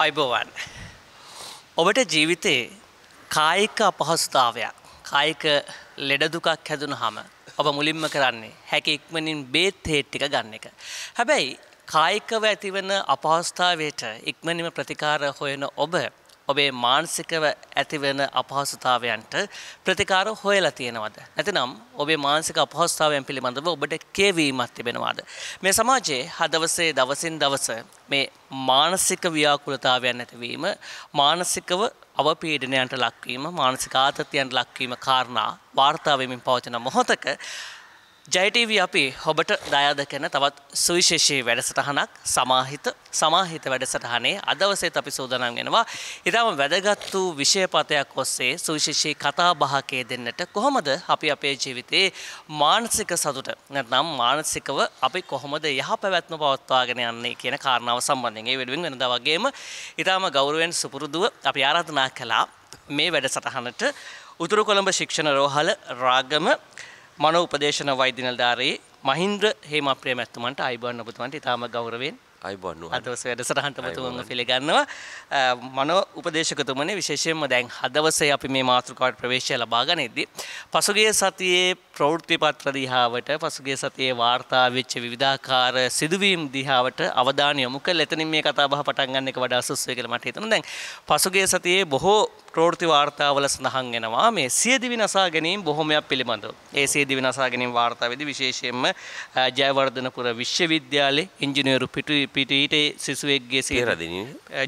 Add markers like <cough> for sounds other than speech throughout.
අයිබෝවන්. ඔබට ජීවිතයේ කායික අපහස්ථාවයක් කායික ලෙඩදුකක් හැදුන හම ඔබ මුලින්ම කරන්නේ හැකි ඉක්මනින් බේත් හේට්ටික ගන්න එක. හැබැයි කායිකව ඇතිවන අපහස්ථාවයට ඉක්මනිම ප්‍රතිකාර හොයන ඔබ ඔබේ මානසිකව ඇතිවෙන අපහසුතාවයන්ට ප්‍රතිකාර හොයලා තියෙනවද. නැතිනම් ඔබේ මානසික අපහස්ථාවයන් පිළිබඳව ඔබට කියවීමත් තිබෙනවාද. මේ සමාජයේ හදවසේ දවසින් දවස මේ මානසික ව්‍යාකුලතාවයන් නැතිවීම මානසිකව අවපීඩනයන්ට ලක්වීම මානසික ආතතියන්ට ලක්වීම කාරණා වාර්තාාවමින් පවතින මොහොතක ජයටීවී අපි හොබට දයාද කැන තවත් සුවිශේෂී වැඩසටහනක් සමාහිත සමාහිත වැඩසටහනේ අදවසේත් අපි සූදනම් ගෙනවා. ඉතාම වැදගත් වූ විෂයපතයක් ඔස්සේ සුවිශේෂී කතා බහකේ දෙන්නට කොහොමද අපි අපේ ජීවිතයේ මානසික සතුට නැත්නම් මානසිකව අපි කොහොමද යහපැවැත්ම පවත්වාගෙන යන්නේ කියන කාරණාව සම්බන්ධයෙන් ඒ වෙනුවෙන් වෙනදා වගේම ඉතාම ගෞරවයෙන් සුපුරුදුව අපි ආරාධනා කළා මේ වැඩසටහනට උතුරු කොළඹ ශික්ෂණ රෝහල රාගම මනෝ උපදේශන වෛද්‍ය නිලධාරී මහින්ද්‍ර හේමප්‍රිය මැතිතුමන්ට අයිබෝන් ඔබතුමන්ට ඉතාම ගෞරවයෙන් අයිබෝන් අදවසේ වැඩසටහනට ඔබතුමන්ව පිළිගන්නවා මනෝ උපදේශකතුමනේ විශේෂයෙන්ම දැන් හදවසේ අපි මේ මාතෘකාවට ප්‍රවේශය ලබා ගනිද්දී පසුගිය සතියේ ප්‍රවෘත්ති පත්‍ර දිහාවට පසුගිය සතියේ වාර්තා වෙච්ච විවිධාකාර සිදුවීම් දිහාවට අවධානය යොමු කළ එතනින් මේ කතාබහ පටන් ගන්න එක වඩා සුසුයි කියලා මට හිතෙනවා දැන් පසුගිය සතියේ බොහෝ ප්‍රෝෘති වාර්තාවල සඳහන් වෙනවා මේ සියදිවි නසා ගැනීම බොහොමයක් පිළිබඳව. ඒ සියදිවි නසා ගැනීම වාර්තාවේදී විශේෂයෙන්ම ජයවර්ධනපුර විශ්වවිද්‍යාලයේ ඉංජිනේරු පිටීට සිසුවෙක්ගේ පේරාදෙනිය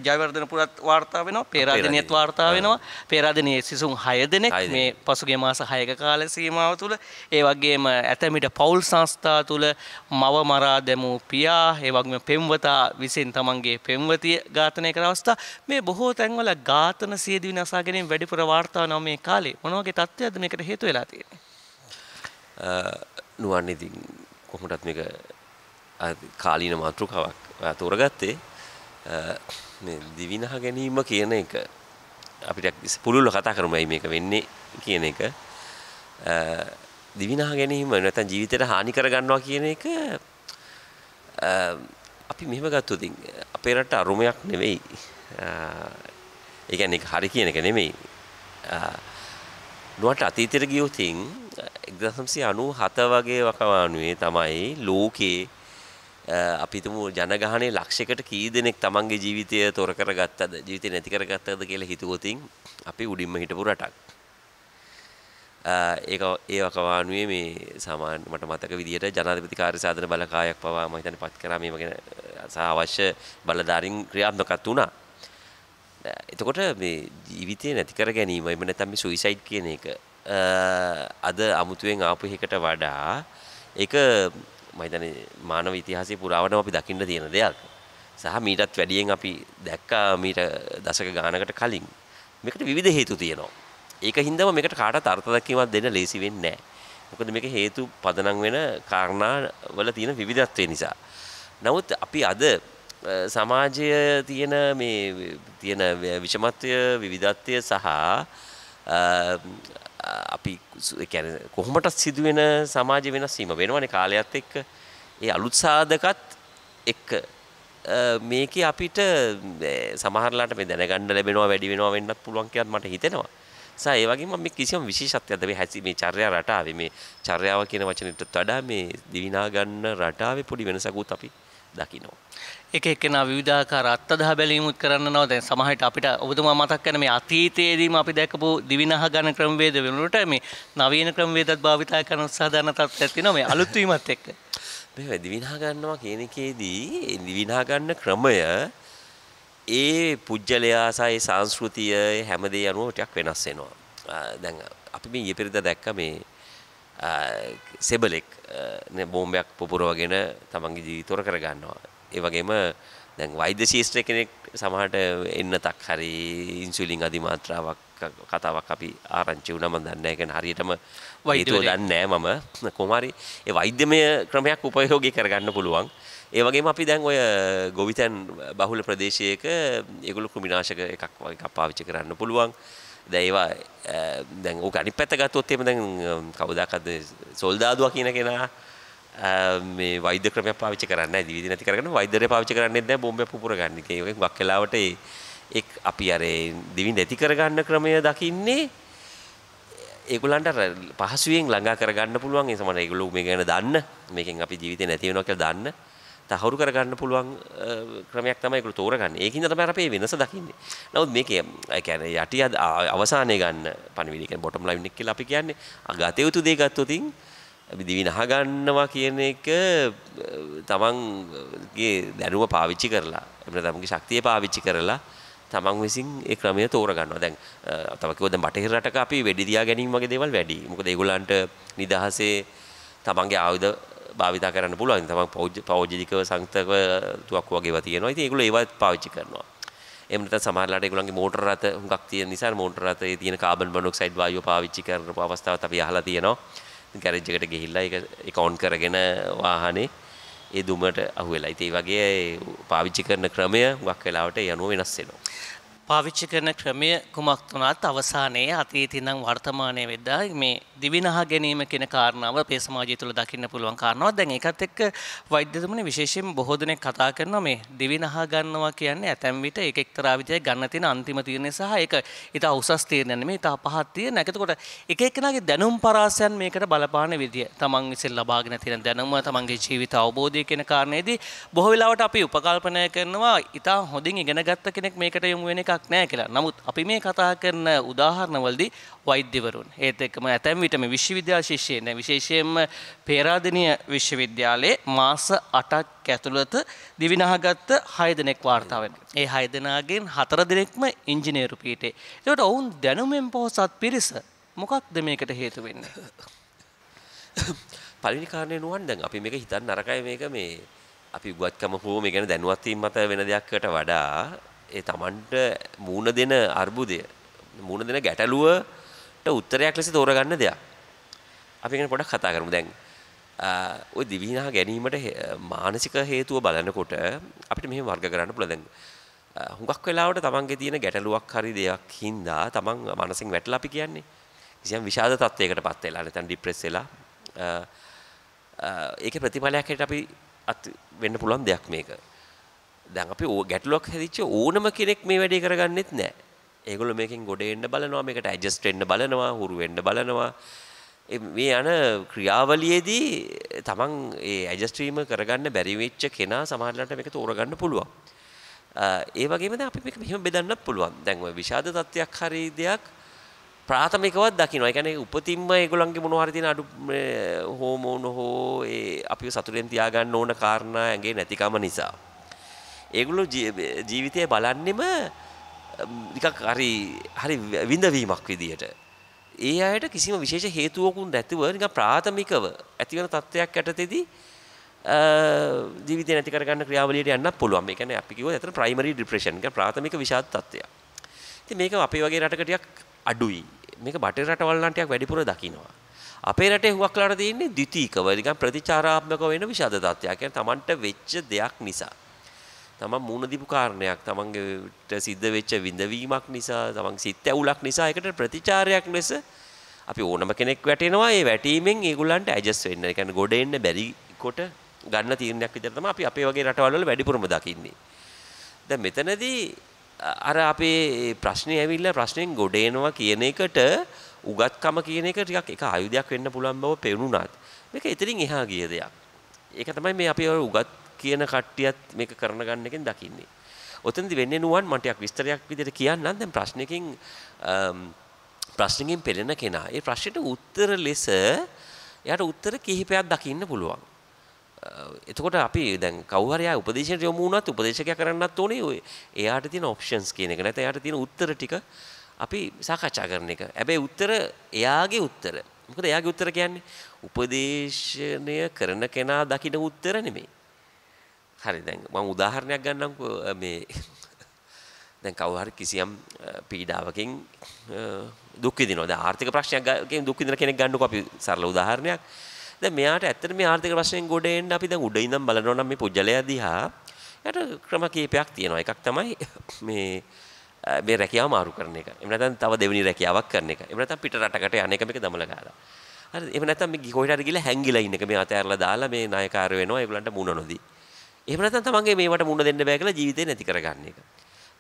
ජයවර්ධනපුරත් වාර්තා වෙනවා පේරාදෙනියත් වාර්තා වෙනවා පේරාදෙනියේ සිසුන් 6 දෙනෙක් මේ පසුගිය මාස 6ක කාල සීමාව තුළ ඒ වගේම ඇතැමිට පවුල් සංස්ථා තුළ මව මරා දැමූ පියා ඒ වගේම පෙම්වතා විසින් තමන්ගේ පෙම්වතිය ඝාතනය කර අවස්ථා මේ බොහෝ තැන්වල ඝාතන සියදිවි නසා ආරක්ෂා ගැනීම වැඩිපුර වාර්තා නම් මේ කාලේ මොන වගේ තත්ත්වයක්ද මේකට හේතු වෙලා තියෙන්නේ? නුවන් ඉතින් කොහොමදත් මේක කාලීන මාතෘකාවක් ඔයා තෝරගත්තේ මේ දිවිනහ ගැනීම කියන එක අපිට පුළුල්ව කතා කරමුයි මේක වෙන්නේ කියන එක දිවිනහ ගැනීම නැත්නම් ජීවිතයට හානි කරගන්නවා කියන එක අපි මෙහෙම ගත්තොත් අපේ රට අරුමයක් නෙවෙයි ඒ කියන්නේ හරි කියන එක නෙමෙයි. නුවට අතීතයට ගියොතින් 1997 වගේ වකවානුවේ තමයි ලෝකේ අපි හිතමු ජනගහනයේ ලක්ෂයකට කී දෙනෙක් තමන්ගේ ජීවිතය තොර කරගත්තද ජීවිතේ නැති කරගත්තද කියලා හිතුවොතින් අපි උඩින්ම හිටපු රටක්. ඒක ඒ වකවානුවේ මේ සාමාන්‍ය මට මතක විදිහට ජනාධිපති කාර්ය සාධන බලකායක් පවා මම හිතන්නේ පත් කරා මේව ගැන අවශ්‍ය බලධාරීන් ක්‍රියාත්මකත් වුණා. එතකොට මේ ජීවිතය නැතිකර ගැනීම එම නැතම් සුයිසයිඩ් කියන එක අද අමුතුවෙන් ආපුහෙකට වඩා එක මහිතන මානව ඉතිහාසේ පුරාවන අපි දකින්න තියෙන දෙයක් සහ මීටත් වැඩියෙන් අපි දැක්කා මීට දසක ගානකට කලින් මේකට විධ හේතු තියෙනවා ඒක හින්දම මේකට කාට අර්ථදක්කීමත් දෙන්න ලේසිවෙන් නෑ මොකද මේක හේතු පදනං වෙන කාරණා වල තියෙන විධත්වය නිසා නමුත් අපි අද සමාජය තියෙන මේ තියෙන විෂමත්වය විවිධත්වය සහ අපි කොහොමට සිදුවෙන සමාජ වෙනස්වීම වෙනවන කාලයක්ත් එක්ක ඒ අලුත්සාධකත් එක්ක මේක අපිට සමහරලාට මේ දැනගන්න ලැබෙනවා වැඩි වෙනවා වෙන්නත් පුළුවන්කයක් මට හිතෙනවා සා ඒවගේ මම කිසිම විශේෂත්වයක්ද මේ හැසි මේ චර්යා රටාවේ මේ චර්යාව කියන වචනෙටත් වඩා මේ දිවිනා ගන්න රටාවේ පොඩි වෙනසකුත් අපි දකිනවා. එක එක්කෙනා විවිධාකාර අත්දැක බැලීමුත් කරන්නනවා දැන් සමහරට අපිට ඔබතුමා මතක් කරන මේ අතීතයේදීම අපි දැකපු දිවිනහ ගන්න ක්‍රමවේද වෙනුවට මේ නවීන ක්‍රමවේදත් භාවිතා කරන උත්සාහ ගන්න තත්ත්වයක් තියෙනවා මේ අලුත් වීමත් එක්ක. මේ දිවිනහ ගන්නවා කියන එකේදී දිවිනහ ගන්න ක්‍රමය ඒ පුජ්‍යලයා සහ ඒ සංස්කෘතිය හැම දෙය අනුව ටිකක් වෙනස් වෙනවා. දැන් අපි මේ ඊපෙරද දැක්ක මේ සෙබලෙක් බෝම්බයක් පොපුරවගෙන තමන්ගේ ජීතොර කරගන්නවා. ඒවගේම දැන් වෛද්‍ය ශීෂත්‍ර කෙනෙක් සමහට එන්න තක් හරි ඉන්සුලින් අධිමාත්‍රාවක් කතාවක් අපි ආරංචි වුණ මන් දන්න එකන හරියටම වෛතෝ දන්නෑ මම කොමරි ඒ වෛද්‍යමය ක්‍රමයක් උපයෝගය කරගන්න පුළුවන් ඒවගේම අපි දැන් ඔය ගොවිතැන් බහුල ප්‍රදේශයක ඒගුලු ක්‍රමිනාශක එකක් වගේ කපාවිච්ච කරන්න පුළුවන් දැයිවා දැන් ඕක අනි පැත ගත්තොත්තේම දැන් කවදක්ද සොල්දාදුව කියන කෙනා මේ වෛද්‍ය ක්‍රමයක් පාවිච්චි කරන්න දිවිදි නැති කරගෙන වෛද්‍යරය පාවිච්චි කරන්නේ නැහැ බෝම්බයක් පුපුර ගන්න. ඒකෙන් වක් කාලාවට ඒ එක් අපි අර දිවි නැති කරගන්න ක්‍රමය දකින්නේ ඒගොල්ලන්ට පහසුවෙන් ළඟා කරගන්න පුළුවන් ඒ සමහර ඒගොල්ලෝ මේ ගැන දන්න මේකෙන් අපි ජීවිතේ නැති වෙනවා කියලා දන්න තහවුරු කරගන්න පුළුවන් ක්‍රමයක් තමයි ඒගොල්ලෝ තෝරගන්නේ. ඒකින්ද තමයි අපේ වෙනස දකින්නේ. නමුත් මේකේ ඒ කියන්නේ යටි අවසානයේ ගන්න පණිවිඩය කියන්නේ බොටම් ලයින් එක කියලා අපි කියන්නේ අගත යුතු දේ ගත්තොතින් දිවි නහගන්නවා කියන එක තමන්ගේ දැනුම පාවිච්චි කරලා එහෙම නැත්නම් තමන්ගේ ශක්තිය පාවිච්චි කරලා තමන් විසින් ඒ ක්‍රමය තෝරගන්නවා. දැන් තව කිව්වොත් දැන් බටහිර රටක අපි වෙඩි තියා ගැනීම වගේ දේවල් වැඩි. මොකද ඒගොල්ලන්ට නිදහසේ තමන්ගේ ආයුධ භාවිතා කරන්න පුළුවන්. තමන් පෞද්ගලිකව සංතක තුවක්කු වගේ ඒවා තියෙනවා. ඉතින් ඒගොල්ලෝ ඒවත් පාවිච්චි කරනවා. එහෙම නැත්නම් සමහරලාට ඒගොල්ලන්ගේ මෝටර රථ හුඟක් තියෙන නිසා මෝටර රථයේ තියෙන කාබන් මොනොක්සයිඩ් වායුව පාවිච්චි කරන අවස්ථාවත් අපි අහලා තියෙනවා. ඉතින් ගෑරේජ් එකට ගිහිල්ලා ඒක ඒක ඔන් කරගෙන වාහනේ ඒ දුමට අහුවෙලා. ඉතින් ඒ වගේ පාවිච්චි කරන ක්‍රමය හුඟක් වෙලාවට ඒ අනුව වෙනස් වෙනවා. පාවිච්චි කරන ක්‍රමය කුමක් වුණත් අවසානයේ අතීතේ ඉඳන් වර්තමානයේ වෙද්දී මේ දිවිනහ ගැනීම කියන කාරණාව අපේ සමාජය තුළ දකින්න පුළුවන් කාරණාවක්. දැන් ඒකත් එක්ක වෛද්‍යතුමනි විශේෂයෙන් බොහෝ දෙනෙක් කතා කරනවා මේ දිවිනහ ගන්නවා කියන්නේ ඇතැම් විට ඒක එක්තරා විදිහට ගන්න තියෙන අන්තිම තීරණය සහ ඒක ඊට උසස් තීරණයක් නෙමෙයි ඊට පහත් තීරණයක්. එතකොට එක එකනාගේ දැනුම් පරාසයන් මේකට බලපාන විදිය. තමන් විසින් ලබාගෙන තියෙන දැනුම, තමන්ගේ ජීවිත අවබෝධය කියන කාරණේදී බොහෝ වෙලාවට අපි උපකල්පනය කරනවා ඊට හොඳින් ඉගෙනගත්ත කෙනෙක් මේකට යොමු වෙන එක එකක් නෑ කියලා. නමුත් අපි මේ කතා කරන උදාහරණවලදී වෛද්‍යවරුන් ඒත් එක්කම ඇතැම් විට මේ විශ්වවිද්‍යාල ශිෂ්‍යයන් විශේෂයෙන්ම පේරාදෙණිය විශ්වවිද්‍යාලයේ මාස 8ක් ඇතුළත දිවිනහගත්ත 6 දෙනෙක් වාර්තා වෙනවා. ඒ 6 දෙනාගෙන් 4 දෙනෙක්ම ඉංජිනේරු පීඨේ. ඒකට ඔවුන් දැනුමෙන් පොහොසත් පිරිස මොකක්ද මේකට හේතු වෙන්නේ? <coughs> පළවෙනි කාරණේ නුවන් දැන් අපි මේක හිතන්න අරකයි මේක මේ අපි උගත්කම හෝ මේ ගැන දැනුවත් වීම මත වෙන දෙයක්කට වඩා ඒ Tamanට මූණ දෙන අර්බුදය මූණ දෙන ගැටලුවට උත්තරයක් ලෙස තෝරගන්න දෙයක්. අපි ගැන පොඩක් කතා කරමු දැන්. ওই දිවිහිනා ගැනීමට මානසික හේතුව බලනකොට අපිට මෙහෙම වර්ග කරන්න පුළුවන්. දැන් හුඟක් වෙලාවට තමන්ගේ තියෙන ගැටලුවක් හරි දෙයක් හින්දා තමන් මනසින් වැටලා අපි කියන්නේ කිසියම් විෂාද තත්යකට පත් වෙලා නැත්නම් ડિප්‍රෙස් වෙලා ඒකේ ප්‍රතිඵලයක් හැටියට අපි වෙන්න පුළුවන් දෙයක් මේක. දැන් අපි ගැටලුවක් හැදිච්ච ඕනම කෙනෙක් මේ වැඩේ කරගන්නෙත් නෑ. ඒගොල්ලෝ මේකෙන් ගොඩ එන්න බලනවා, මේකට ඇඩ්ජස්ට් වෙන්න බලනවා, හුරු වෙන්න බලනවා. මේ යන ක්‍රියාවලියේදී තමන් ඒ ඇඩ්ජස්ට් වීම කරගන්න බැරි වෙච්ච කෙනා සමහරවිට මේක තෝරගන්න පුළුවන්. ඒ වගේම දැන් අපි මේක මෙහෙම බෙදන්නත් පුළුවන්. දැන් ওই විෂාද තත්ත්වයක් හරි දෙයක් ප්‍රාථමිකවත් දකිනවා. ඒ කියන්නේ උපතින්ම ඒගොල්ලන්ගේ මොනවා හරි තියෙන අඩු හෝමෝන හෝ ඒ අපිව සතුටෙන් තියාගන්න ඕන කාරණා ඇඟේ නැතිකම නිසා. ඒගොල්ලෝ ජීවිතය බලන්නෙම නිකක් හරි හරි විඳවීමක් විදියට. ඒ අයට කිසිම විශේෂ හේතුවකුන් නැතිව නිකන් ප්‍රාථමිකව ඇතිවන තත්ත්වයක් යටතේදී ජීවිතය නැති කරගන්න ක්‍රියාවලියට යන්නත් පුළුවන්. ඒ කියන්නේ අපි කිව්වොත් ඇත්තට ප්‍රයිමරි ડિප්‍රෙෂන් කියන්නේ ප්‍රාථමික විෂාද තත්ත්වයක්. ඉතින් මේක අපේ වගේ රටක ටිකක් අඩුයි. මේක බටේ රටවල් නම් ටිකක් වැඩිපුර දකින්නවා. අපේ රටේ හුඟක් ලාට තියෙන්නේ ද්විතීකව නිකන් ප්‍රතිචාරාත්මක වෙන විෂාද තත්ත්වයක්. කියන්නේ Tamanට වෙච්ච දෙයක් නිසා. තමන් මූණ දීපු කාරණයක් තමන්ගේට සිද්ධ වෙච්ච විඳවීමක් නිසා තමන් සිත් ඇවුලක් නිසා ඒකට ප්‍රතිචාරයක් ලෙස අපි ඕනම කෙනෙක් වැටෙනවා ඒ වැටීමෙන් ඒගොල්ලන්ට ඇඩ්ජස්ට් වෙන්න. ඒ කියන්නේ ගොඩ එන්න බැරි කොට ගන්න තීරණයක් විතර තමයි අපි අපේ වගේ රටවල් වල වැඩිපුරම දකින්නේ. දැන් මෙතනදී අර අපේ ප්‍රශ්නේ ඇවිල්ලා ප්‍රශ්නෙන් ගොඩ එනවා කියන එකට උගත්කම කියන එක ටිකක් එක ආයුධයක් වෙන්න පුළුවන් බව පෙනුණාත් මේක එතනින් එහා ගිය දෙයක්. ඒක තමයි මේ අපි උගත් කියන කට්ටියත් මේක කරන ගන්න එකෙන් දකින්නේ. ඔතනදි වෙන්නේ නුවන් මටයක් විස්තරයක් විදිහට කියන්න දැන් ප්‍රශ්නකින් ප්‍රශ්නකින් පෙළෙන කෙනා ඒ ප්‍රශ්නෙට උත්තර ලෙස එයාට උත්තර කිහිපයක් දකින්න පුළුවන්. එතකොට අපි දැන් කවුහරයා උපදේශයට යොමු වුණත් උපදේශකයා කරන්නත් ඕනේ ඔය එයාට තියෙන ඔප්ෂන්ස් කියන එක නැත්නම් එයාට තියෙන උත්තර ටික අපි සාකච්ඡා කරන එක. හැබැයි උත්තර එයාගේ උත්තර. මොකද එයාගේ උත්තර කියන්නේ උපදේශනය කරන කෙනා දකින උත්තර නෙමෙයි. හරි දැන් මම උදාහරණයක් ගන්නම්කෝ මේ <laughs> දැන් කවුරු හරි කිසියම් පීඩාවකින් දුක් විඳිනවා. දැන් ආර්ථික ප්‍රශ්නයක්කින් දුක් විඳින කෙනෙක් ගන්නකො අපි සරල උදාහරණයක්. දැන් මෙයාට ඇත්තට මේ ආර්ථික ප්‍රශ්නෙන් ගොඩ එන්න අපි දැන් උඩ ඉඳන් බලනවා නම් මේ පුජ්‍යලයා දිහා යට ක්‍රම කීපයක් තියෙනවා. එකක් තමයි <laughs> මේ මේ රැකියාව මාරු කරන එක. එහෙම නැත්නම් තව දෙවෙනි රැකියාවක් කරන එක. එහෙම නැත්නම් පිට රටකට යන එක මේක දමලා ගන්නවා. හරිද? එහෙම නැත්නම් මේ කොහෙට හරි ගිහලා හැංගිලා ඉන්න එක මේ අතෑරලා දාලා මේ නායකාර වෙනවා ඒගොල්ලන්ට මුණ නොදී. එහෙම නැත්නම් තමන්ගේ මේවට මුණ දෙන්න බෑ කියලා ජීවිතේ නැති කරගන්න එක.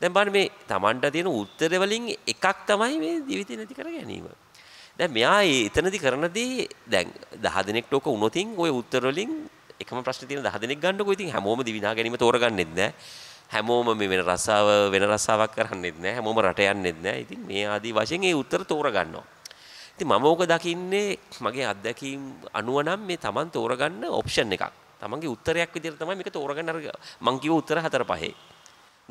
දැන් බලන්න මේ තමන්ට තියෙන උත්තරේ වලින් එකක් තමයි මේ ජීවිතේ නැති කර ගැනීම. දැන් මෙයා එතනදි කරනදී දැන් 10 දිනක් ටෝක වුණොතින් ওই උත්තර වලින් එකම ප්‍රශ්නේ තියෙන 10 දිනක් ගන්නකො ඉතින් හැමෝම දිවිනා ගැනීම තෝරගන්නෙත් නෑ. හැමෝම මේ වෙන රසාව වෙන රසාවක් කරන්නෙත් නෑ. හැමෝම රට යන්නෙත් නෑ. ඉතින් මේ ආදී වශයෙන් ඒ උත්තර තෝරගන්නවා. ඉතින් මම ඕක දකින්නේ මගේ අත්දැකීම් අනුව නම් මේ Taman තෝරගන්න ඔප්ෂන් එකක්. තමන්ගේ උත්තරයක් විදිහට තමයි මේක තෝරගන්න අර මං කිව්ව උත්තර හතර පහේ.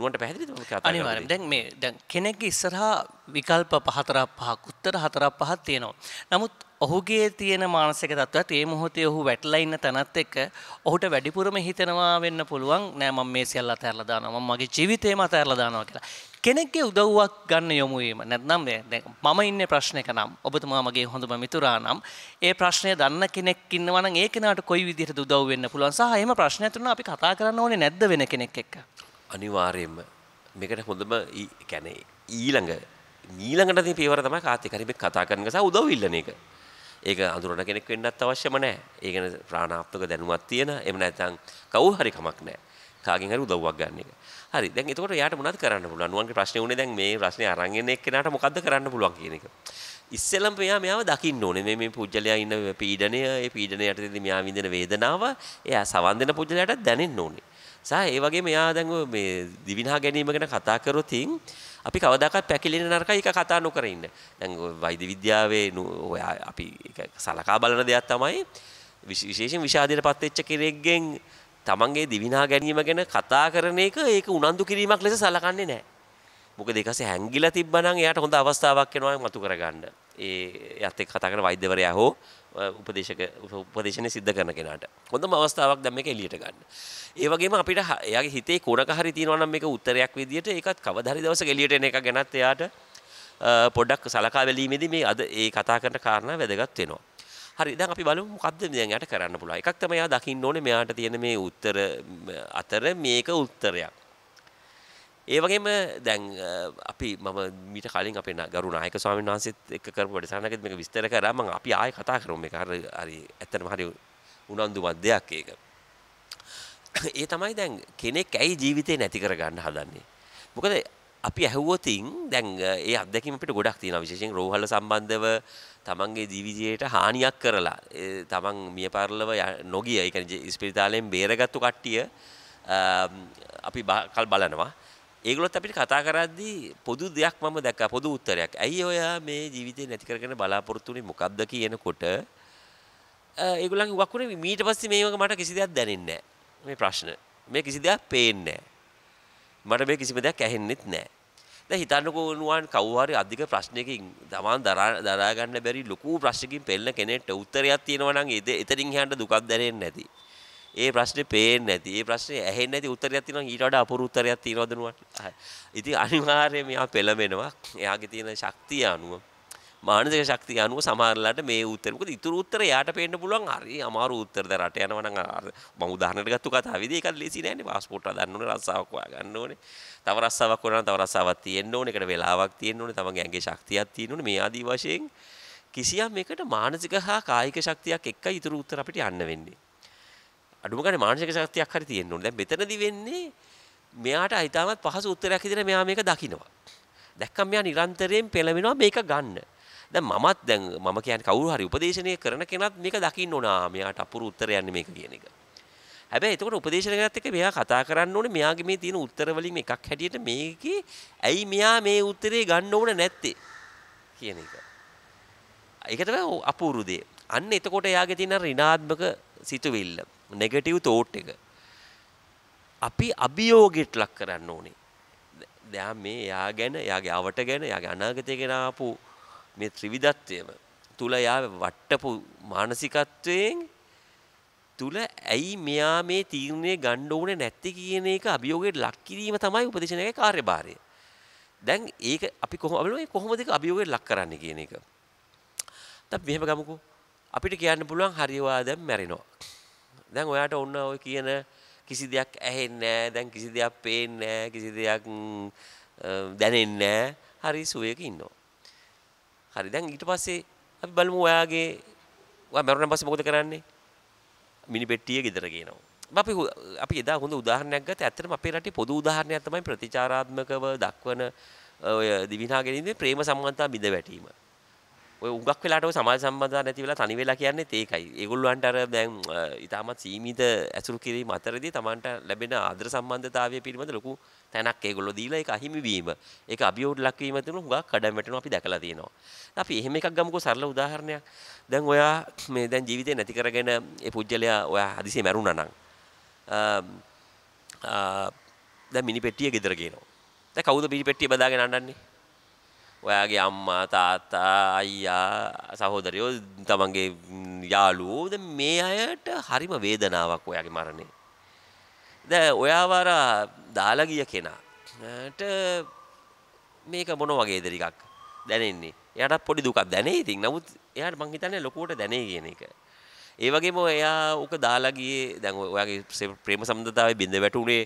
නුවන්ට පැහැදිලිද මම කතා කරන්නේ? අනිවාර්යෙන්. දැන් මේ දැන් කෙනෙක්ගේ ඉස්සරහා විකල්ප පහතරක් පහක් උත්තර හතරක් පහක් තියෙනවා. නමුත් ඔහුගේ තියෙන මානසික තත්ත්වයත් ඒ මොහොතේ ඔහු වැටලා ඉන්න තැනත් එක්ක ඔහුට වැඩිපුරම හිතනවා වෙන්න පුළුවන් නෑ මම මේ සියල්ල අතහැරලා දානවා මම මගේ ජීවිතේම අතහැරලා දානවා කියලා. කෙනෙක්ගේ උදව්වක් ගන්න යොමු වීම නැත්නම් මම ඉන්නේ ප්‍රශ්නයක නම් ඔබතුමා මගේ හොඳම මිතුරා නම් ඒ ප්‍රශ්නය දන්න කෙනෙක් ඉන්නවා නම් ඒ කෙනාට කොයි විදිහට උදව් වෙන්න පුළුවන් සහ එහෙම ප්‍රශ්නයක් තුන අපි කතා කරන්න ඕනේ නැද්ද වෙන කෙනෙක් එක්ක අනිවාර්යයෙන්ම මේකට හොඳම يعني ඊළඟ ඊළඟට තියෙන පියවර තමයි කාත් එක්ක මේ කතා කරන එක සහ උදව් ඉල්ලන එක ඒක අඳුරන කෙනෙක් වෙන්නත් අවශ්‍යම නැහැ. ඒ කියන්නේ ප්‍රාණාත්මක දැනුමක් තියෙන, එහෙම නැත්නම් කවුරු හරි කමක් නැහැ. කාගෙන් හරි උදව්වක් ගන්න එක. හරි දැන් එතකොට යාට මොනවද කරන්න පුළුවන් නුවන්ගේ ප්‍රශ්නේ උනේ දැන් මේ ප්‍රශ්නේ අරන් එන එක්කෙනාට මොකද්ද කරන්න පුළුවන් කියන එක ඉස්සෙල්ලම මෙයා මෙයාව දකින්න ඕනේ මේ මේ පුජ්‍යලයා ඉන්න පීඩනය ඒ පීඩනය යටතේදී මෙයා විඳින වේදනාව එයා සවන් දෙන පුජ්‍යලයාට දැනෙන්න ඕනේ සහ ඒ වගේ මෙයා දැන් මේ දිවිනා ගැනීම ගැන කතා කරොතින් අපි කවදාකවත් පැකිලෙන නරකයි එක කතා නොකර ඉන්න. දැන් වෛද්‍ය විද්‍යාවේ ඔය අපි සලකා බලන දෙයක් තමයි විශේෂයෙන් විෂාදයට පත්වෙච්ච කෙනෙක්ගෙන් තමන්ගේ දිවිනා ගැනීම ගැන කතා කරන එක ඒක උනන්දු කිරීමක් ලෙස සලකන්නේ නෑ. මොක දෙකස හැංගිල තිබ්බනම් එයාට හොඳ අවස්ථාවක් යනවා මතු කරගන්න. ඒ යත් එක්ක කතා කරන වෛද්‍යවරයා හෝ උපදේශක උපදේශනය සිද්ධ කරන කෙනාට. හොඳම අවස්ථාවක් දැන් මේක එළියට ගන්න. ඒ වගේම අපිට එයාගේ හිතේ කොනක හරි තියෙනවා නම් මේක උත්තරයක් විදියට ඒකත් කවදා හරි දවසක එළියට එන එක ගැනත් එයාට පොඩ්ඩක් සලකා බැලීමේදී මේ අද ඒ කතා කරන කාරණා වැදගත් වෙනවා. හරි දැන් අපි බලමු මොකද්ද දැන් යට කරන්න පුළුවන්. එකක් තමයි යා දකින්න ඕනේ මෙයාට තියෙන මේ උත්තර අතර මේක උත්තරයක්. ඒ වගේම දැන් අපි මම මීට කලින් අපේ ගරු නායක ස්වාමීන් වහන්සේත් එක්ක කරපු වැඩසටහනකදී මේක විස්තර කරා මම අපි ආයෙ කතා කරමු මේක හරි හරි ඇත්තටම හරි උනන්දුමත් දෙයක් ඒක. <coughs> ඒ තමයි දැන් කෙනෙක් ඇයි ජීවිතේ නැති කරගන්න හදන්නේ. මොකද අපි ඇහුවොතින් දැන් ඒ අත්දැකීම අපිට ගොඩක් තියෙනවා විශේෂයෙන් රෝහල සම්බන්ධව තමන්ගේ ජීවිතයට හානියක් කරලා තමන් මිය පරලව නොගිය එක ස්පිරිතාලයෙන් බේරගත්තු කට්ටිය අපි කල් බලනවා ඒගොලොත් අපිට කතා කරද්දී පොදු දෙයක් මම දැක්ක පොදු උත්තරයක් ඇයි ඔයා මේ ජීවිතය නැති කරගෙන බලාපොරොත්තුනේ මොකක්ද කියනකොට ඒගොල්ලන් වක්ුණේ මීට පස්සේ මේක මට කිසි දෙයක් දැනෙන්නේ නැහැ මේ ප්‍රශ්න මේ කිසි දෙයක් පේන්නේ නැහැ මට මේ කිසිම දෙයක් ඇහෙන්නෙත් නැහැ දැන් හිතන්නකෝ නුවන් කවුරු හරි අධික ප්‍රශ්නයකින් තමන් දරා ගන්න බැරි ලොකු ප්‍රශ්නකින් පෙළෙන කෙනෙක්ට උත්තරයක් තියෙනවා නම් ඒ එතනින් එහාට දුකක් දැනෙන්නේ නැති. ඒ ප්‍රශ්නේ පේන්නේ නැති. ඒ ප්‍රශ්නේ ඇහෙන්නේ නැති උත්තරයක් තියෙනවා ඊට වඩා අපූර්ව උත්තරයක් තියෙනවද නුවන්? ඉතින් අනිවාර්යයෙන් මෙයා පෙළඹෙනවා. එයාගේ තියෙන ශක්තිය අනුව මානසික ශක්තිය අනුව සමහරලාට මේ උත්තර මොකද ඉතුරු උත්තර යාට පේන්න පුළුවන් හරි අමාරු උත්තර දැන් රට යනවා නම් මම උදාහරණයක් ගත්ත කතාවේදී ඒකත් ලේසි නෑනේ પાස්පෝර්ට් එක දාන්න ඕනේ රස්සාවක් හොයාගන්න ඕනේ තව රස්සාවක් හොයනවා නම් තව රස්සාවක් තියෙන්න ඕනේ ඒකට වෙලාවක් තියෙන්න ඕනේ තමන්ගේ ඇඟේ ශක්තියක් තියෙන්න ඕනේ මේ ආදී වශයෙන් කිසියම් එකට මානසික හා කායික ශක්තියක් එක්ක ඉතුරු උත්තර අපිට යන්න වෙන්නේ. අඩුම ගානේ මානසික ශක්තියක් හරි තියෙන්න ඕනේ. දැන් මෙතනදි වෙන්නේ මෙයාට අයිතාමත් පහසු උත්තරයක් විදිහට මෙයා මේක දකිනවා. දැක්කම මෙයා නිරන්තරයෙන් පෙළඹෙනවා මේක ගන්න. දැන් මමත් දැන් මම කියන්නේ කවුරු හරි උපදේශනය කරන කෙනත් මේක දකින්න ඕනා මෙයාට අපුරු උත්තර යන්නේ මේක කියන එක. හැබැයි එතකොට උපදේශන කරත් එක මෙයා කතා කරන්න ඕනේ මෙයාගේ මේ තියෙන උත්තර වලින් එකක් හැටියට මේකේ ඇයි මෙයා මේ උත්තරේ ගන්න ඕන නැත්තේ කියන එක. ඒක තමයි අපූරු දේ. අන්න එතකොට එයාගේ තියෙන ඍණාත්මක සිතුවිල්ල, නෙගටිව් තෝට් එක. අපි අභියෝගයට ලක් කරන්න ඕනේ. දැන් මේ එයා ගැන, එයාගේ අවට ගැන, එයාගේ අනාගතය ගැන ආපු මේ ත්‍රිවිධත්වයම තුල යා වට්ටපු මානසිකත්වයෙන් තුල ඇයි මෙයා මේ තීරණය ගන්න ඕනේ නැත්තේ කියන එක අභියෝගයට ලක් කිරීම තමයි උපදේශනයේ කාර්යභාරය. දැන් ඒක අපි කොහොම කොහොමද ඒක අභියෝගයට ලක් කරන්නේ කියන එක. දැන් මෙහෙම ගමුකෝ. අපිට කියන්න පුළුවන් හරිවා දැන් මැරෙනවා. දැන් ඔයාට ඔන්න ඔය කියන කිසි දෙයක් ඇහෙන්නේ නැහැ, දැන් කිසි දෙයක් පේන්නේ නැහැ, කිසි දෙයක් දැනෙන්නේ නැහැ. හරි සුවයක ඉන්නවා. හරි දැන් ඊට පස්සේ අපි බලමු ඔයාගේ ඔයා මැරුණාන් පස්සේ මොකද කරන්නේ මිනි පෙට්ටිය ගෙදර ගේනවා අපි අපි එදා හොඳ උදාහරණයක් ගත්තා ඇත්තටම අපේ රටේ පොදු උදාහරණයක් තමයි ප්‍රතිචාරාත්මකව දක්වන ඔය දිවිනා ගැනීමේ ප්‍රේම සම්බන්ධතා බිඳ වැටීම ඔය උගක් වෙලාට සමාජ සම්බන්ධතා නැති වෙලා තනි වෙලා කියන්නේ ඒකයි. ඒගොල්ලන්ට අර දැන් ඊටමත් සීමිත ඇසුරු කිරීම අතරදී Tamanට ලැබෙන ආදර සම්බන්ධතාවය පිළිබඳ ලොකු තැනක් ඒගොල්ලෝ දීලා ඒක අහිමිවීම ඒක අභියෝග ලක්වීම තුළ හුඟක් කඩමැටෙනවා අපි දැකලා තියෙනවා. අපි එහෙම එකක් ගමුකෝ සරල උදාහරණයක්. දැන් ඔයා මේ දැන් ජීවිතේ නැති කරගෙන ඒ පුජ්‍යලයා ඔයා හදිසියෙ මැරුණා නම් දැන් මිනි පෙට්ටිය ගෙදර ගේනවා. දැන් කවුද මිනි පෙට්ටිය බදාගෙන අඬන්නේ? ඔයාගේ අම්මා තාත්තා අයියා සහෝදරයෝ තමන්ගේ යාළුවෝ දැන් මේ අයට හරිම වේදනාවක් ඔයාගේ මරණය. දැන් ඔයාව අර දාලා ගිය කෙනාට මේක මොන වගේද ටිකක් දැනෙන්නේ. එයාට පොඩි දුකක් දැනේ ඉතින්. නමුත් එයාට මං හිතන්නේ ලොකුවට දැනේ කියන එක. ඒ වගේම එයා ඕක දාලා ගියේ දැන් ඔයාගේ ප්‍රේම සම්බන්ධතාවයේ බිඳ වැටුනේ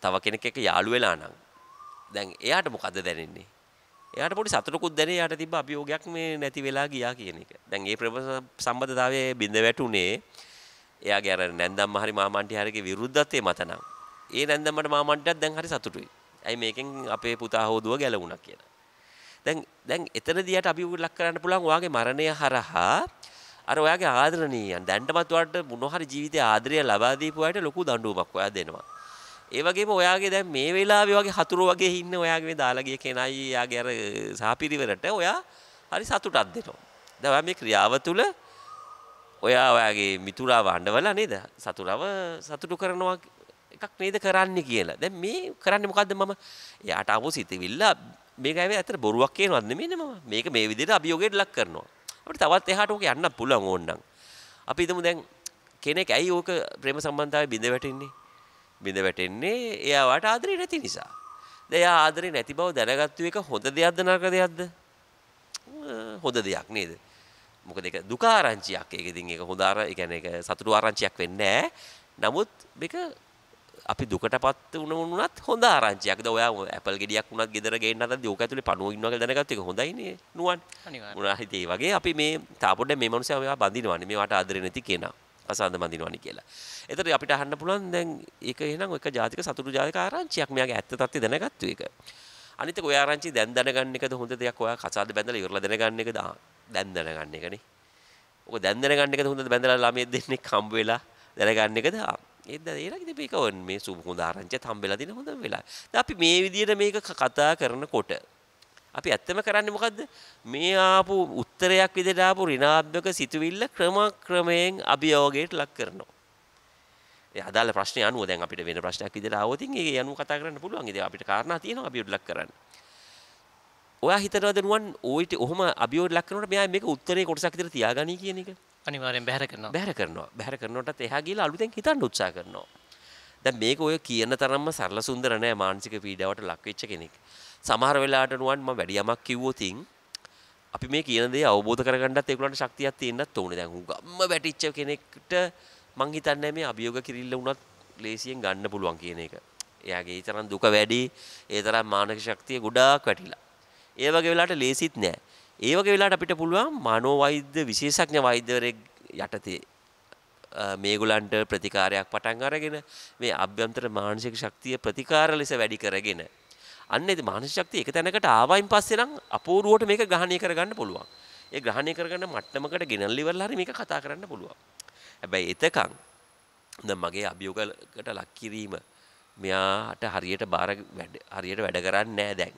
තව කෙනෙක් එක්ක යාළු වෙලා නම්. දැන් එයාට මොකද දැනෙන්නේ? එයාට පොඩි සතුටකුත් දැනේ යාට තිබ්බ අභියෝගයක් මේ නැති වෙලා ගියා කියන එක. දැන් ඒ ප්‍රබ සම්බන්ධතාවයේ බිඳ වැටුනේ එයාගේ අර නැන්දම්ම හරි මාමන්ටි හරිගේ විරුද්ධත්වයේ මත නම්. ඒ නැන්දමට මාමන්ටත් දැන් හරි සතුටුයි. ඇයි මේකෙන් අපේ පුතා හොදුව ගැලවුණා කියලා. දැන් දැන් එතනදීට අපි ලක් කරන්න පුළුවන් ඔයාගේ මරණය හරහා අර ඔයාගේ ආදරණීයයන් දැන්ටමත් ඔයාලට මොන හරි ජීවිතයේ ආදරය ලබා දීපු අයට ලොකු දඬුවමක් ඔයා දෙනවා. ඒ වගේම ඔයාගේ දැන් මේ වෙලාවේ වගේ හතුරු වගේ ඉන්න ඔයාගේ මේ දාලා ගිය කෙනයි යාගේ අර සහපිරිවරට ඔයා හරි සතුටක් දෙනවා. දැන් ඔයා මේ ක්‍රියාව තුළ ඔයා ඔයාගේ මිතුරාව අඬවලා නේද? සතුරව සතුටු කරනවා එකක් නේද කරන්න කියලා දැන් මේ කරන්නේ මොකද්ද මම එයාට ආවෝ සිතවිල්ල මේක ඇවේ ඇත්තට බොරුවක් කියනවත් නෙමෙයි මම මේක මේ විදිහට අභියෝගයට ලක් කරනවා අපිට තවත් එහාට ඕක යන්න පුළුවන් ඕනනම් අපි හිතමු දැන් කෙනෙක් ඇයි ඕක ප්‍රේම සම්බන්ධතාවයේ බිඳ වැටෙන්නේ බිඳ වැටෙන්නේ එයාට ආදරේ නැති නිසා දැන් එයා ආදරේ නැති බව දැනගත්තු එක හොඳ දෙයක්ද නරක දෙයක්ද හොඳ දෙයක් නේද මොකද ඒක දුක ආරංචියක් ඒක ඉතින් ඒක හොඳ ආර ඒ කියන්නේ ඒක සතුටු ආරංචියක් වෙන්නේ නැහැ නමුත් මේක අපි දුකටපත් වුණ වුණත් හොඳ ආරංචියක්. ද ඔයා ඇපල් ගෙඩියක් වුණත් ගෙදර ගේන්න හදද්දී ඕක ඇතුලේ පණුව ඉන්නවා කියලා දැනගත්ත එක හොඳයිනේ නුවන්. මොනවා හිතේ වගේ අපි මේ තාපොඩ මේ මනුස්සයා ඔයා බඳිනවානේ. මේවට ආදරේ නැති කෙනා. අසාධ බඳිනවානේ කියලා. එතකොට අපිට අහන්න පුළුවන් දැන් ඒක එහෙනම් එක ජාතික සතුටු ජාතික ආරංචියක්. මෙයාගේ ඇත්ත තත්ත්වය දැනගත්තු එක. අනිත ඔය ආරංචි දැන් දැනගන්න එකද හොඳ දෙයක් ඔයා කසාද බැඳලා ඉවරලා දැනගන්න එකද දැන් දැනගන්න එකනේ. ඔක දැන් දැනගන්න එකද හොඳද බැඳලා ළමයෙක් දෙන්නේ කම්බ වෙලා දැනගන්න එකද ඒද ඒරගේ මේක ඔන් මේ සුබ උදාරංචය තම්බෙලා දෙන හොඳ වෙලා. දැන් අපි මේ විදියට මේක කතා කරනකොට අපි ඇත්තම කරන්නේ මොකද්ද? මේ ආපු උත්තරයක් විදියට ආපු ඍණාත්මක සිතුවිල්ල ක්‍රමක්‍රමයෙන් අභියෝගයට ලක් කරනවා. ඒ අදාළ ප්‍රශ්නේ අනුව දැන් අපිට වෙන ප්‍රශ්නයක් විදියට ආවොත් ඒ අනුව කතා කරන්න පුළුවන්. ඉතින් අපිට කාරණා තියෙනවා අපි උඩලක් කරන්න. ඔයා හිතනවද නුවන් ඔයිට ඔහොම අභියෝග ලක් කරනකොට මෙයා මේක උත්තරේ කොටසක් විදියට තියාගනී කියන එක? අනිවාරෙන් බැහර කරනවා බැහර කරනවා බැහර කරනටත් එහා ගිල අලුතෙන් හිතන්න උත්සා කරනවා දැ මේක ඔය කියන තරම්ම සරල සුන්දරනෑ මානසික පීඩාවට ලක්වෙච්ච කෙනෙක් සමහර වෙලාට නුවන්ම වැඩියමක් කිව්වෝතින් අපි මේ කියනදේ අවබෝධ කරගන්නත් එකුලට ශක්තියක් තියන්නත් ඕන දැන් ගම්ම වැටිච්ච කෙනෙක්ට මං හිතන්නේ මේ අභියෝග කිරිල්ල වුණත් ලේසියෙන් ගන්න පුළුවන් කියන එක එයාගේ තරම් දුක වැඩි ඒ තරම් මානක ශක්තිය ගොඩාක් වැටිලා ඒ වගේ වෙලාට ලේසිත් නෑ ඒවගේ වෙලාට අපිට පුළුවන් මනෝවෛද්‍ය විශේෂඥ වෛද්‍යවරය යටතේ මේගුලන්ට ප්‍රතිකාරයක් පටන් අරගෙන මේ අභ්‍යන්තර මානසික ශක්තිය ප්‍රතිකාර ලෙස වැඩි කරගෙන අන්න ඇති මානශක්තිය එක තැනකට ආවයින් පස්සෙනම් අපූරුවට මේක ග්‍රහණය කරගන්න පුළුවන් ඒ ග්‍රහණය කරගන්න මට්ටමකට ගෙනල්ලිවල් හරි මේක කතා කරන්න පුළුවන් හැබැයි එතකං මගේ අභියෝගකට ලක්කිරීම මෙයාට හරියට බාර හරියට වැඩ කරන්න නෑ දැන්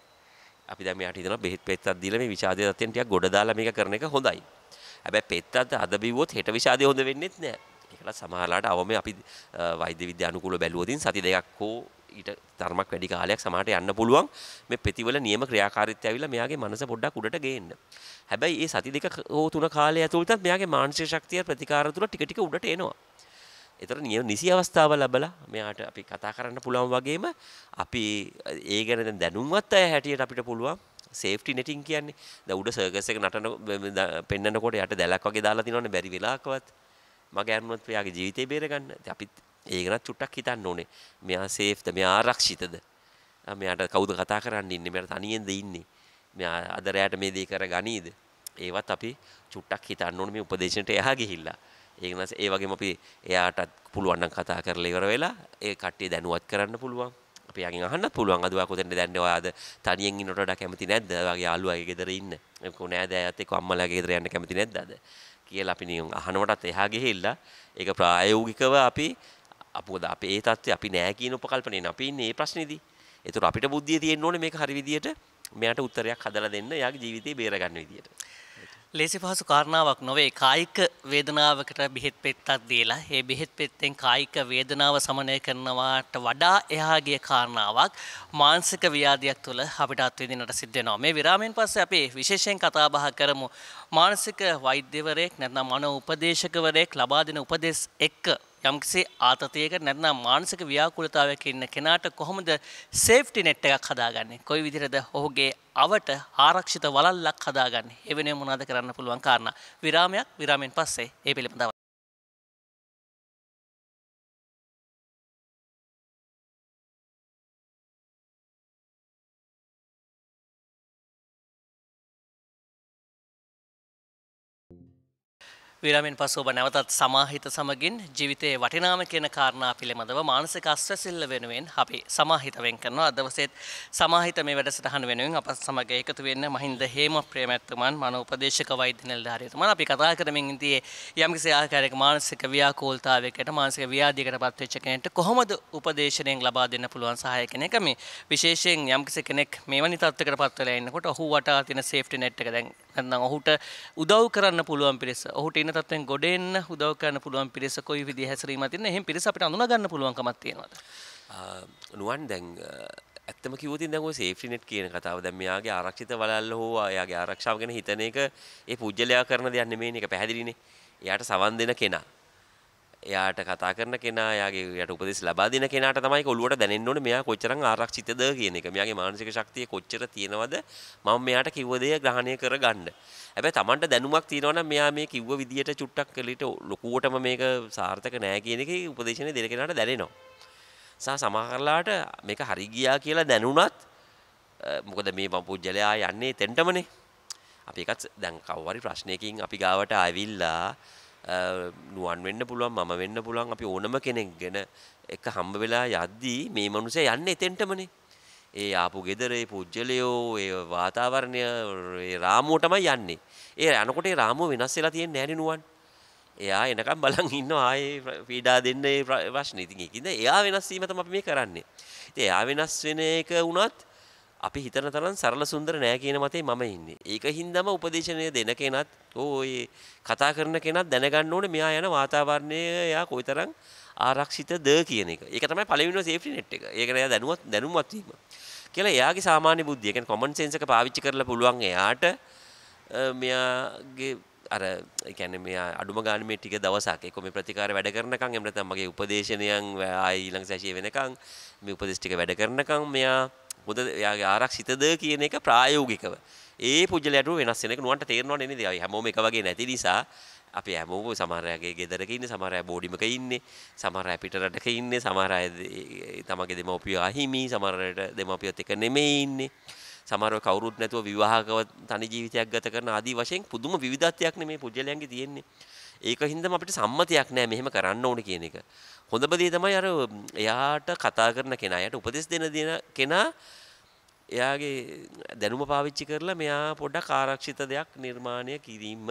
අපි දැන් මෙයාට හිතනවා බෙහෙත් පෙත්තක් දීලා මේ විෂාදය තත්ත්වෙන් ටිකක් ගොඩ දාලා මේක කරන එක හොඳයි. හැබැයි පෙත්තත් අද බිව්වොත් හෙට විෂාදය හොඳ වෙන්නෙත් නෑ. ඒකලා සමහරලාට අවම අපි වෛද්‍ය විද්‍යා අනුකූල බැලුවොතින් සති දෙකක් හෝ ඊට තරමක් වැඩි කාලයක් සමහරට යන්න පුළුවන් මේ පෙතිවල නියම ක්‍රියාකාරීත්වය ඇවිල්ලා මෙයාගේ මනස පොඩ්ඩක් උඩට ගේන්න. හැබැයි මේ සති දෙක හෝ තුන කාලය ඇතුළතත් මෙයාගේ මානසික ශක්තිය ප්‍රතිකාර තුල ටික ටික උඩට එනවා. එතර නිය නිසි අවස්ථාව ලබලා මෙයාට අපි කතා කරන්න පුළුවන් වගේම අපි ඒ ගැන දැනුම්වත් අය හැටියට අපිට පුළුවන් සේෆ්ටි නෙටින් කියන්නේ ද උඩ සර්කස් එක නටන පෙන්නකොට යට දැලක් වගේ දාලා තිනවනේ බැරි වෙලාවකවත් මගේ අරුණත් එයාගේ ජීවිතේ බේරගන්න. අපිත් ඒ ගැනත් චුට්ටක් හිතන්න ඕනේ. මෙයා සේෆ්ද? මෙයා ආරක්ෂිතද? මෙයාට කවුද කතා කරන්න ඉන්නේ? මෙයාට තනියෙන්ද ඉන්නේ? මෙයා අද රැයට මේ දේ කරගනීද? ඒවත් අපි චුට්ටක් හිතන්න ඕනේ මේ උපදේශනට එහා ගිහිල්ලා. ඒක නිසා ඒ වගේම අපි එයාටත් පුළුවන් නම් කතා කරලා ඉවර වෙලා ඒ කට්ටිය දැනුවත් කරන්න පුළුවන්. අපි යකින් අහන්න පුළුවන් අද ඔයා කොතෙන්ද දැන්නේ ඔයාද තනියෙන් ඉන්නට වඩා කැමති නැද්ද? ඔයාගේ යාළුවාගේ ගෙදර ඉන්න. කො නෑද ඇයත් එක්ක අම්මලාගේ ගෙදර යන්න කැමති නැද්ද අද? කියලා අපි නිකන් අහනකොටත් එහා ගිහිල්ලා ඒක ප්‍රායෝගිකව අපි අපෝද අපේ ඒ තත්ත්වය අපි නෑ කියන උපකල්පනය අපි ඉන්නේ මේ ප්‍රශ්නේදී. ඒතර අපිට බුද්ධිය තියෙන්න ඕනේ මේක හරි විදියට මෙයාට උත්තරයක් හදලා දෙන්න එයාගේ ජීවිතේ බේරගන්න විදියට. ලේසි පහසු කාරණාවක් නොවේ කායික වේදනාවකට බෙහෙත් පෙත්තක් දීලා ඒ බෙහෙත් පෙත්තෙන් කායික වේදනාව සමනය කරනවාට වඩා එහා ගිය කාරණාවක් මානසික වියාදියක් තුළ අපිට අත්විඳින්නට සිද්ධ වෙනවා. මේ විරාමයෙන් පස්සේ අපි විශේෂයෙන් කතා බහ කරමු මානසික වෛද්‍යවරයෙක් නැත්නම් මනෝ උපදේශකවරයෙක් ලබා දෙන උපදෙස් එක්ක යම්කිසි ආතතියක නැත්නම් මානසික ව්‍යාකූලතාවයක ඉන්න කෙනාට කොහොමද සේෆ්ටි net එකක් හදාගන්නේ? කොයි විදිහටද ඔහුගේ අවට ආරක්ෂිත වලල්ලක් හදාගන්න එවනේ මොනාද කරන්න පුළුවන් කාරණා. විරාමයක් විරාමෙන් පස්සේ ඒ පිළිබඳව විරමෙන් පසුව නැවතත් සමාහිත සමගින් ජීවිතයේ වටිනාම කියන කාරණා පිළිබඳව මානසික අස්වැසිල්ල වෙනුවෙන් අපි සමාහිත වෙන් කරනවා. දවසේත් සමාහිත මේ වැඩසටහන වෙනුවෙන් අප සමග එකතු වෙන්න මහින්ද හේම ප්‍රේමැතුමන් මනෝ උපදේශක වෛද්‍ය නිලධාරියතුමන් අපි කතා කරමින් ඉඳී යම්කිසි ආකාරයක මානසික ව්‍යාකූලතාවයකට මානසික ව්‍යාධියකට පත්වෙච්ච කෙනෙක්ට කොහොමද උපදේශණයෙන් ලබා දෙන්න පුළුවන් සහාය කෙන එක මේ විශේෂයෙන් යම්කිසි කෙනෙක් මේ වැනි තත්ත්වයකට පත්වලා ඉන්නකොට ඔහු වටා තියෙන සේෆ්ටි net එක දැන් නැත්නම් ඔහුට උදව් කරන්න පුළුවන් පිරිස ඔහුට ඉන්න තත්ත්වෙන් ගොඩ එන්න උදව් කරන්න පුළුවන් පිරිස කොයි විදිහේ හැසිරීමක් තියෙන එහෙන් පිරිස අපිට අඳුනා ගන්න පුළුවන්කමක් තියෙනවද නුවන් දැන් ඇත්තම කිවතින් දැව සේෆ්‍රිනෙට් කියන කතාව දැම යාගේ ආරක්ෂිත වලල්ල හෝ යාගේ ආරක්ෂාව ගැන හිතන එක ඒ පුද්ජලයා කරන දෙයන්න මේ එක පැහැදිලිනේ එයට සවන් දෙන කෙනා එයාට කතා කරන කෙනා යාගේ යට උපදෙස් ලබා දෙන කෙනාට තමයි ඔළුවට දැනෙන්න ඕනේ මෙයා කොච්චරම් ආරක්ෂිතද කියන එක. මෙයාගේ මානසික ශක්තිය කොච්චර තියෙනවද මම මෙයාට කිව්ව දේ ග්‍රහණය කරගන්න. හැබැයි Tamanට දැනුමක් තියෙනවා නම් මෙයා මේ කිව්ව විදියට චුට්ටක් කළේට ලොකුවටම මේක සාර්ථක නෑ කියන එකේ උපදේශනේ දෙන කෙනාට දැනෙනවා. සහ සමහරලාට මේක හරි ගියා කියලා දැනුණත් මොකද මේ මම පුජ්‍යලයා යන්නේ තෙන්ටමනේ. අපි එකත් දැන් කවවරි ප්‍රශ්නයකින් අපි ගාවට ආවිල්ලා නුවන් වෙන්න පුළුවන් මම වෙන්න පුළුවන් අපි ඕනම කෙනෙක් ගැන එක හම්බ වෙලා යද්දී මේ මනුසය යන්න එතෙන්ටමනේ ඒ ආපු ගෙදරේ පුද්ජලයෝ ඒ වාතාවරණය රාමුව තමයි යන්නේ ඒ යනකොට රාමුව වෙනස් වෙලා තියෙන නෑනේ නුවන් එයා එනකම් බලන් ඉන්න ආයේ පීඩා දෙන්න ඒ ප්‍රශ්න ඉතින් ඒකින්ද එයා වෙනස් වීම තමයි අපි මේ කරන්නේ ඉතින් එයා වෙනස් වෙන එක වුණත් අපි හිතන තරම් සරල සුන්දර නෑ කියන මතේ මම ඉන්නේ. ඒක හින්දාම උපදේශනය දෙන කෙනත් ඕයි කතා කරන කෙනත් දැනගන්න ඕනේ මෙයා යන වාතාවරණය එයා කොයිතරම් ආරක්ෂිතද කියන එක. ඒක තමයි පළවෙනිම සේෆ්ටි net එක. ඒක නෑ දැනුවත් දැනුම්වත් වීම. කියලා එයාගේ සාමාන්‍ය බුද්ධිය කියන්නේ common sense එක පාවිච්චි කරලා පුළුවන් එයාට මෙයාගේ අර කියන්නේ මෙයා අඩුම ගාන මේ ටික දවසක් එක්ක මේ ප්‍රතිකාර වැඩ කරනකම් එහෙම නැත්නම් මගේ උපදේශනයන් ආයි ඊළඟ සැසිය වෙනකම් මේ උපදේශ ටික වැඩ කරනකම් මෙයා හොද එයාගේ ආරක්ෂිතද කියන එක ප්‍රායෝගිකව ඒ පුද්ලට වෙනස් වෙනක නුවන්ට තේරනවා නෙද යි හැමෝම එක වගේ නැති නිසා අපි හැමෝම සමහරයගේ ගෙදරක ඉන්න සමහරය බෝඩිමක ඉන්නේ සමහරය පිටරටක ඉන්නේ සමහරය තමගේ දෙමවපිය අහිමි සමරයට දෙමපියොත් එක නෙමේ ඉන්නේ සමර කවරුත් නැතුව විවාහකව තනි ජීවිතයක් ගත කරන ආදී වශයෙන් පුදුම විධත්යක් නෙමේ පුද්ලයන්ගේ තියෙන්නේ ඒක හින්දම අපිට සම්මතියක් නෑ මෙහෙම කරන්න ඕන කියන එක. හොඳම දේ තමයි අර එයාට කතා කරන කෙනා, එයාට උපදෙස් දෙන දෙන කෙනා එයාගේ දැනුම පාවිච්චි කරලා මෙයා පොඩ්ඩක් ආරක්ෂිත දෙයක් නිර්මාණය කිරීම.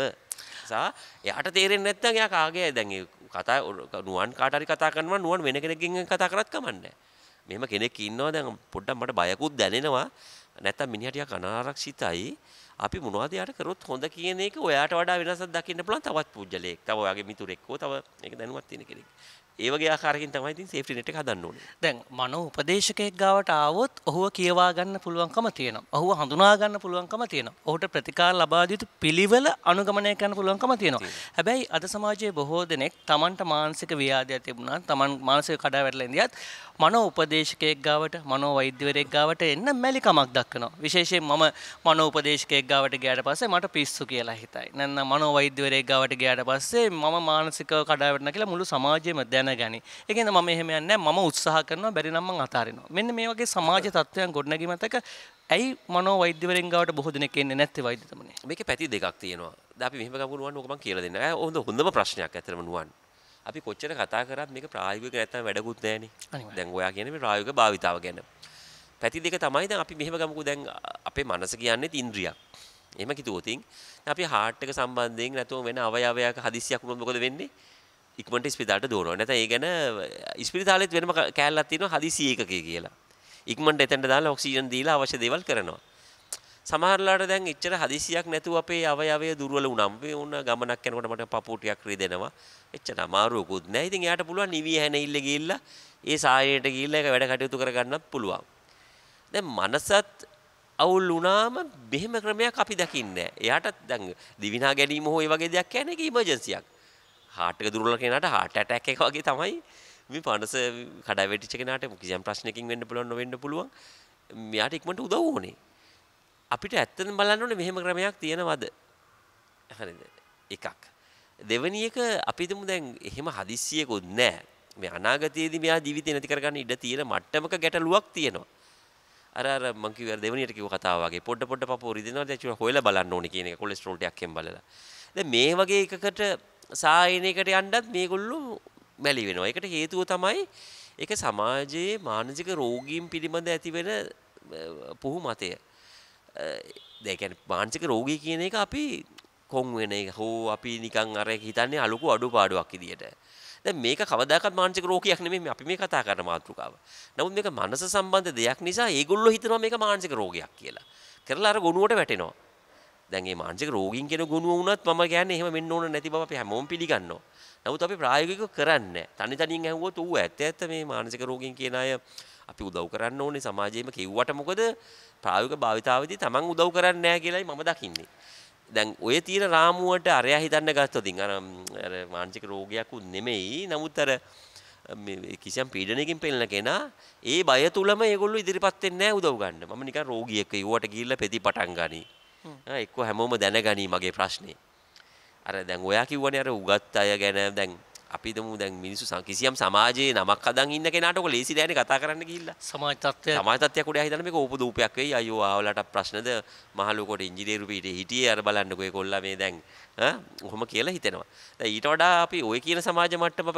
සා එයාට තේරෙන්නේ නැත්නම් එයා කාගේ දැන් කතා නුවන් කාට හරි කතා කරනවා නුවන් වෙන කෙනෙක්ගෙන් කතා කරත් කමන්නේ නැහැ. මෙහෙම කෙනෙක් ඉන්නවා දැන් පොඩ්ඩක් මට බයකුත් දැනෙනවා. නැත්තම් මිනිහටියා අනාරක්ෂිතයි. අපි මොනවද යාට කරොත් හොඳ කියන එක ඔයාට වඩා වෙනසක් දකින්න පුළුවන් තවත් පුජ්‍යලයක්. තව ඔයාගේ මිතුරෙක් හෝ තව ඒක දැනුවත් තියෙන කෙනෙක්. ඒ වගේ ආකාරකින් තමයි ඉතින් සේෆ්ටි net එක හදන්න ඕනේ. දැන් මනෝ උපදේශකයෙක් ගාවට ආවොත් ඔහුව කියවා ගන්න පුළුවන්කම තියෙනවා. ඔහුව හඳුනා ගන්න පුළුවන්කම තියෙනවා. ඔහුට ප්‍රතිකාර ලබා දිය යුතු පිළිවෙල අනුගමනය කරන්න පුළුවන්කම තියෙනවා. හැබැයි අද සමාජයේ බොහෝ දෙනෙක් Tamanට මානසික ව්‍යාධියක් තිබුණා, Taman මානසික කඩාවැටලා ඉඳියත් මනෝ උපදේශකයෙක් ගාවට, මනෝ වෛද්‍යවරයෙක් ගාවට එන්න මැලිකමක් දක්වනවා. විශේෂයෙන් මම මනෝ උපදේශකයෙක් ගාවට ගියාට පස්සේ මට පිස්සු කියලා හිතයි. නැත්නම් මනෝ වෛද්‍යවරයෙක් ගාවට ගියාට පස්සේ මම මානසික කඩාවැටෙනවා කියලා මුළු සමාජෙම දැන දැනගනි. ඒක හින්දා මම එහෙම යන්නේ නැහැ. මම උත්සාහ කරනවා බැරි නම් මං අතාරිනවා. මෙන්න මේ වගේ සමාජ තත්ත්වයන් ගොඩනැගීමතක ඇයි මනෝ වෛද්‍යවරෙන් ගාවට බොහෝ දෙනෙක් එන්නේ නැත්තේ වෛද්‍යතුමනේ? මේකේ පැති දෙකක් තියෙනවා. දැන් අපි මෙහෙම ගමු නුවන් ඕක මං කියලා දෙන්න. හොඳ හොඳම ප්‍රශ්නයක් ඇත්තටම නුවන්. අපි කොච්චර කතා කරත් මේක ප්‍රායෝගික නැත්තම් වැඩකුත් නැහනේ. දැන් ඔයා කියන්නේ මේ ප්‍රායෝගික භාවිතාව ගැන. පැති දෙක තමයි දැන් අපි මෙහෙම ගමුකෝ දැන් අපේ මනස කියන්නේ ඉන්ද්‍රියක්. එහෙම කිතුවතින් අපි හාට්ක සම්බන්ධයෙන් නැතුව වෙන අවයවයක් හදිසියක් වුණොත් මොකද වෙන්නේ ඉක්මට ස්පිතාට දෝනවා නැත ඒ ගැන ඉස්පිරිතාලෙත් වෙනම කෑල්ලත්තින හදිසිය එකකේ කියලා ඉක්මට එතැට දාලා ඔක්සිජන් දීලා අවශ්‍ය දෙවල් කරනවා සමහරලාට දැන් එච්චර හදිසියක් නැතුව අපේ අවයවය දුර්වල වුණාම මේ උන ගමනක් යනකොට මට පපුටියක් රිදෙනවා. එච්චර අමාරුවකුත් නැහැ. ඉතින් එයාට පුළුවන් නිවිය හැනෙILL ගිහිල්ලා ඒ සායයට ගිහිල්ලා ඒක වැඩ කටයුතු කරගන්නත් පුළුවන්. දැන් මනසත් අවුල් වුණාම මෙහෙම ක්‍රමයක් අපි දකින්නේ නැහැ. එයාට දැන් දිවිනා ගැනීම හෝ ඒ වගේ දෙයක් කියන්නේ ඒක ඉමර්ජන්සියක්. හාට් එක දුර්වල කෙනාට හાર્ට් ඇටැක් එක වගේ තමයි මේ මනස කඩා වැටිච්ච කෙනාට කිසියම් ප්‍රශ්නකින් වෙන්න පුළුවන් නොවෙන්න පුළුවන්. මෙයාට ඉක්මනට උදව් ඕනේ. අපිට ඇත්තටම බලන්න ඕනේ මෙහෙම ක්‍රමයක් තියෙනවද? හරිද? එකක්. දෙවෙනි එක අපි හිතමු දැන් එහෙම හදිස්සියකුත් නැහැ. මේ අනාගතයේදී මෙයා ජීවිතේ නැති කරගන්න ඉඩ තියෙන මට්ටමක ගැටලුවක් තියෙනවා. අර අර මං කිව්ව අර දෙවෙනියට කිව්ව කතාව වගේ පොඩ පොඩ පපෝ රිදෙනවා දැන් ඒක හොයලා බලන්න ඕනේ කියන එක කොලෙස්ටරෝල් ටයක් එම් බලලා. දැන් මේ වගේ එකකට සායනයකට යන්නත් මේගොල්ලෝ මැලි වෙනවා. ඒකට හේතුව තමයි ඒක සමාජයේ මානසික රෝගීන් පිළිබඳ ඇතිවෙන පුහු මතය. දැකැන මාංසික රෝගී කියන එක අපි කොන් වෙන එක හෝ අපි නිකං අර හිතන්නේ අලුකු අඩු පාඩුවක් ඉදිට. මේක කවදක් මාංසික රෝකයක් නෙම අපි මේ කතා කරන මාතෘකාව. නමුත් මේක මනස සම්බන්ධ දෙයක් නිසා ඒගොල්ලො හිතනවා මේක මාංසික රෝගයක් කියලා. කරලා අර ගොනුවට වැටෙනවා. දැන් මේ මානසික රෝගීන් කියන ගුණ වුණත් මම කියන්නේ එහෙම වෙන්න ඕන නැති බව අපි හැමෝම පිළිගන්නවා. නමුත් අපි ප්‍රායෝගිකව කරන්නේ තනි තනියෙන් ඇහුවොත් ඌ ඇත්ත ඇත්ත මේ මානසික රෝගීන් කියන අය අපි උදව් කරන්න ඕනේ සමාජයේම කිව්වට මොකද ප්‍රායෝගික භාවිතාවේදී Taman උදව් කරන්නේ නැහැ කියලායි මම දකින්නේ. දැන් ඔය තියෙන රාමුවට අරයා හිතන්න ගත්තොත් අර අර මානසික රෝගයක් උත් නෙමෙයි. නමුත් අර කිසියම් පීඩනයකින් පෙළෙන කෙනා ඒ බය තුලම ඒගොල්ලෝ ඉදිරිපත් වෙන්නේ නැහැ උදව් ගන්න. මම නිකන් රෝගියෙක් ඉවුවට ගිහිල්ලා පෙති පටන් ගනී. එක්ක හැමෝම දැනගනී මගේ ප්‍රශ්නේ. අර දැන් ඔයා කිව්වනේ අර උගත් අය ගැන දැන් අපි දමු දැන් මිනිස්සු කිසියම් සමාජයේ නමක් හදන් ඉන්න කෙනාට ඔක ලේසි නෑනේ කතා කරන්න ගිහිල්ලා. සමාජ තත්ත්වය සමාජ තත්ත්වයක් උඩ හිතන්න මේක ඕපදූපයක් වෙයි. අයියෝ ආවලට ප්‍රශ්නද මහලුකොට ඉංජිනේරු පීඨේ හිටියේ අර බලන්නකෝ ඒගොල්ලා මේ දැන් ඈ ඔහොම කියලා හිතෙනවා. දැන් ඊට වඩා අපි ওই කියන සමාජ මට්ටම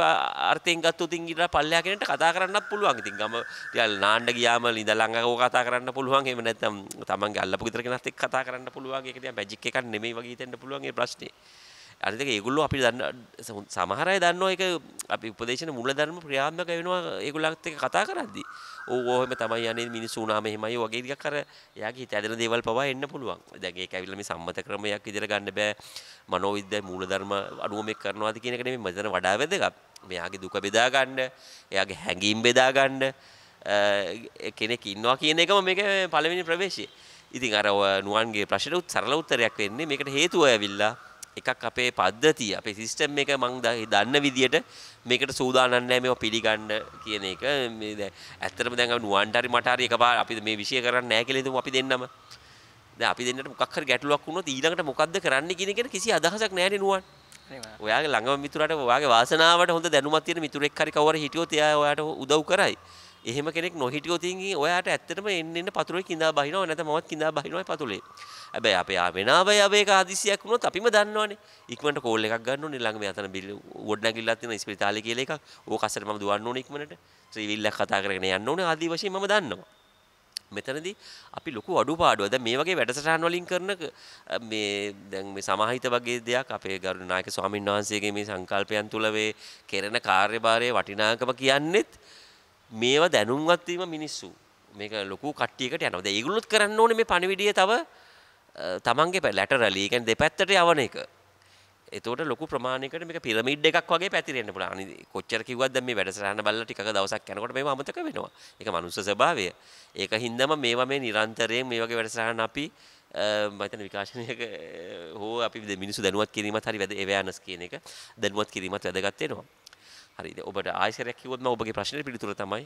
අර්ථයෙන් ගත්තොත් ඉතින් ඊට පල්ලෙහා කෙනෙක්ට කතා කරන්නත් පුළුවන්. ඉතින් ගම ටිකල් නාන්න ගියාම ළඟකෝ කතා කරන්න පුළුවන්. එහෙම නැත්නම් තමන්ගේ අල්ලපු ගෙදර කෙනත් එක්ක කතා කරන්න පුළුවන්. ඒක නිකන් මැජික් එකක් නෙමෙයි වගේ හිතෙන්න පුළුවන් ඒ ප්‍රශ්නේ. අරික ඒගුල්ලු අපි දන්න සමහරය දන්න එක අපි උපදේශන මුල ධර්ම ප්‍රාත්මක වෙනවා ඒගුලක්ත එක කතා කරද්දි ඕහම තමයි යන මිනිස්සුනාම හෙමයි වගේ කර යගේ තැදන දේවල් පවා එන්න පුළුවන් දැගේ ඇවිල්ලම සම්මත ක්‍රමයක් ඉදිර ගන්න බෑ මනෝවිද්‍ය මූල ධර්ම අනුවමෙක් කරනවාද කියනකන මදන වඩා වැදග මෙයාගේ දුක බෙදාගන්න එයාගේ හැඟීම් බෙදාගන්න කෙනෙක් ඉන්නවා කියන එකම මේක පළවෙනි ප්‍රවේශය ඉතින් අර නුවන්ගේ ප්‍රශ්නට සරල උත්තරයක් වෙන්නේ මේකට හේතුව ඇවිල්ලා එකක් අපේ පද්ධතිය අපේ සිස්ටම් එක මං දන්න විදියට මේකට සූදානම් නැහැ මේවා පිළිගන්න කියන එක මේ දැන් ඇත්තටම දැන් අපි නුවන්ට හරි මට හරි එකපාර අපි මේ විෂය කරන්නේ නැහැ කියලා හිතමු අපි දෙන්නම දැන් අපි දෙන්නට මොකක් හරි ගැටලුවක් වුණොත් ඊළඟට මොකද්ද කරන්න කියන එක කිසි අදහසක් නැහැ නේ නුවන් ඔයාගේ ළඟම මිතුරට ඔයාගේ වාසනාවට හොඳ දැනුමක් තියෙන මිතුරෙක් හරි කවුරු හිටියොත් එයා ඔයාට උදව් කරයි එහෙම කෙනෙක් නොහිටියොත් ඉතින් ඔයාට ඇත්තටම එන්න එන්න පතුලේ කිඳා බහිනවා නැත්නම් මමත් කිඳා බහිනවායි පතුලේ ඇබැ අපේ වෙනාව යබේක හදිසියක් වුණොත් අපිම දන්නවනේ ඉක්මට කෝල් එකක් ගන්න නිල්ලඟ යතන බිල් ොඩ්නැකිල්ලා තියෙන ස්පිරිතාලේ කියලා එකක් ඕක අස්සට මම දුවන්න ඕනේ ඉක්මනට ත්‍රිවිල්ලක් කතා කරගෙන යන්න ඕනේ ආදී වශයෙන් මම දන්නවා මෙතනදී අපි ලොකු අඩුපාඩුව දැන් මේ වගේ වැඩසටහන් වලින් කරන මේ දැන් මේ සමාහිත වගේ දෙයක් අපේ ගරු නායක ස්වාමීන් වහන්සේගේ මේ සංකල්පයන් තුල මේ කෙරෙන කාර්යභාරයේ වටිනාකම කියන්නේත් මේවා දැනුම්වත් වීම මිනිස්සු මේක ලොකු කට්ටියකට යනවා. දැන් ඒගොල්ලොත් කරන්න ඕනේ මේ පණිවිඩය තව තමන්ගේ පැ ලැටරලී ගැන දෙපැත්තට යවන එක එතට ලොක ප්‍රමාණකට මේ පිරමිඩ් එකක් වගේ පැතිරෙන්න්න පුලා අනි කොච්චර කිවද මේ වැඩසරහන බල්ල ටික දවසක් කැනකොට මේ අමතක වෙනවා එක මනුස ස්භාවය ඒක හින්දම මේවා මේ නිරන්තරයෙන් මේ වගේ වැඩසරහන අපි මතන විකාශනයක හෝ අපි මිනිසු දැනුවත් කිරීමත් හරි වැද එවයානස් කියන එක දැනුවත් කිරීමත් වැදගත්තෙනවා හරි ඔබට ආශරයක් කිවත්ම ඔබගේ ප්‍රශ්න පිළිතුර තමයි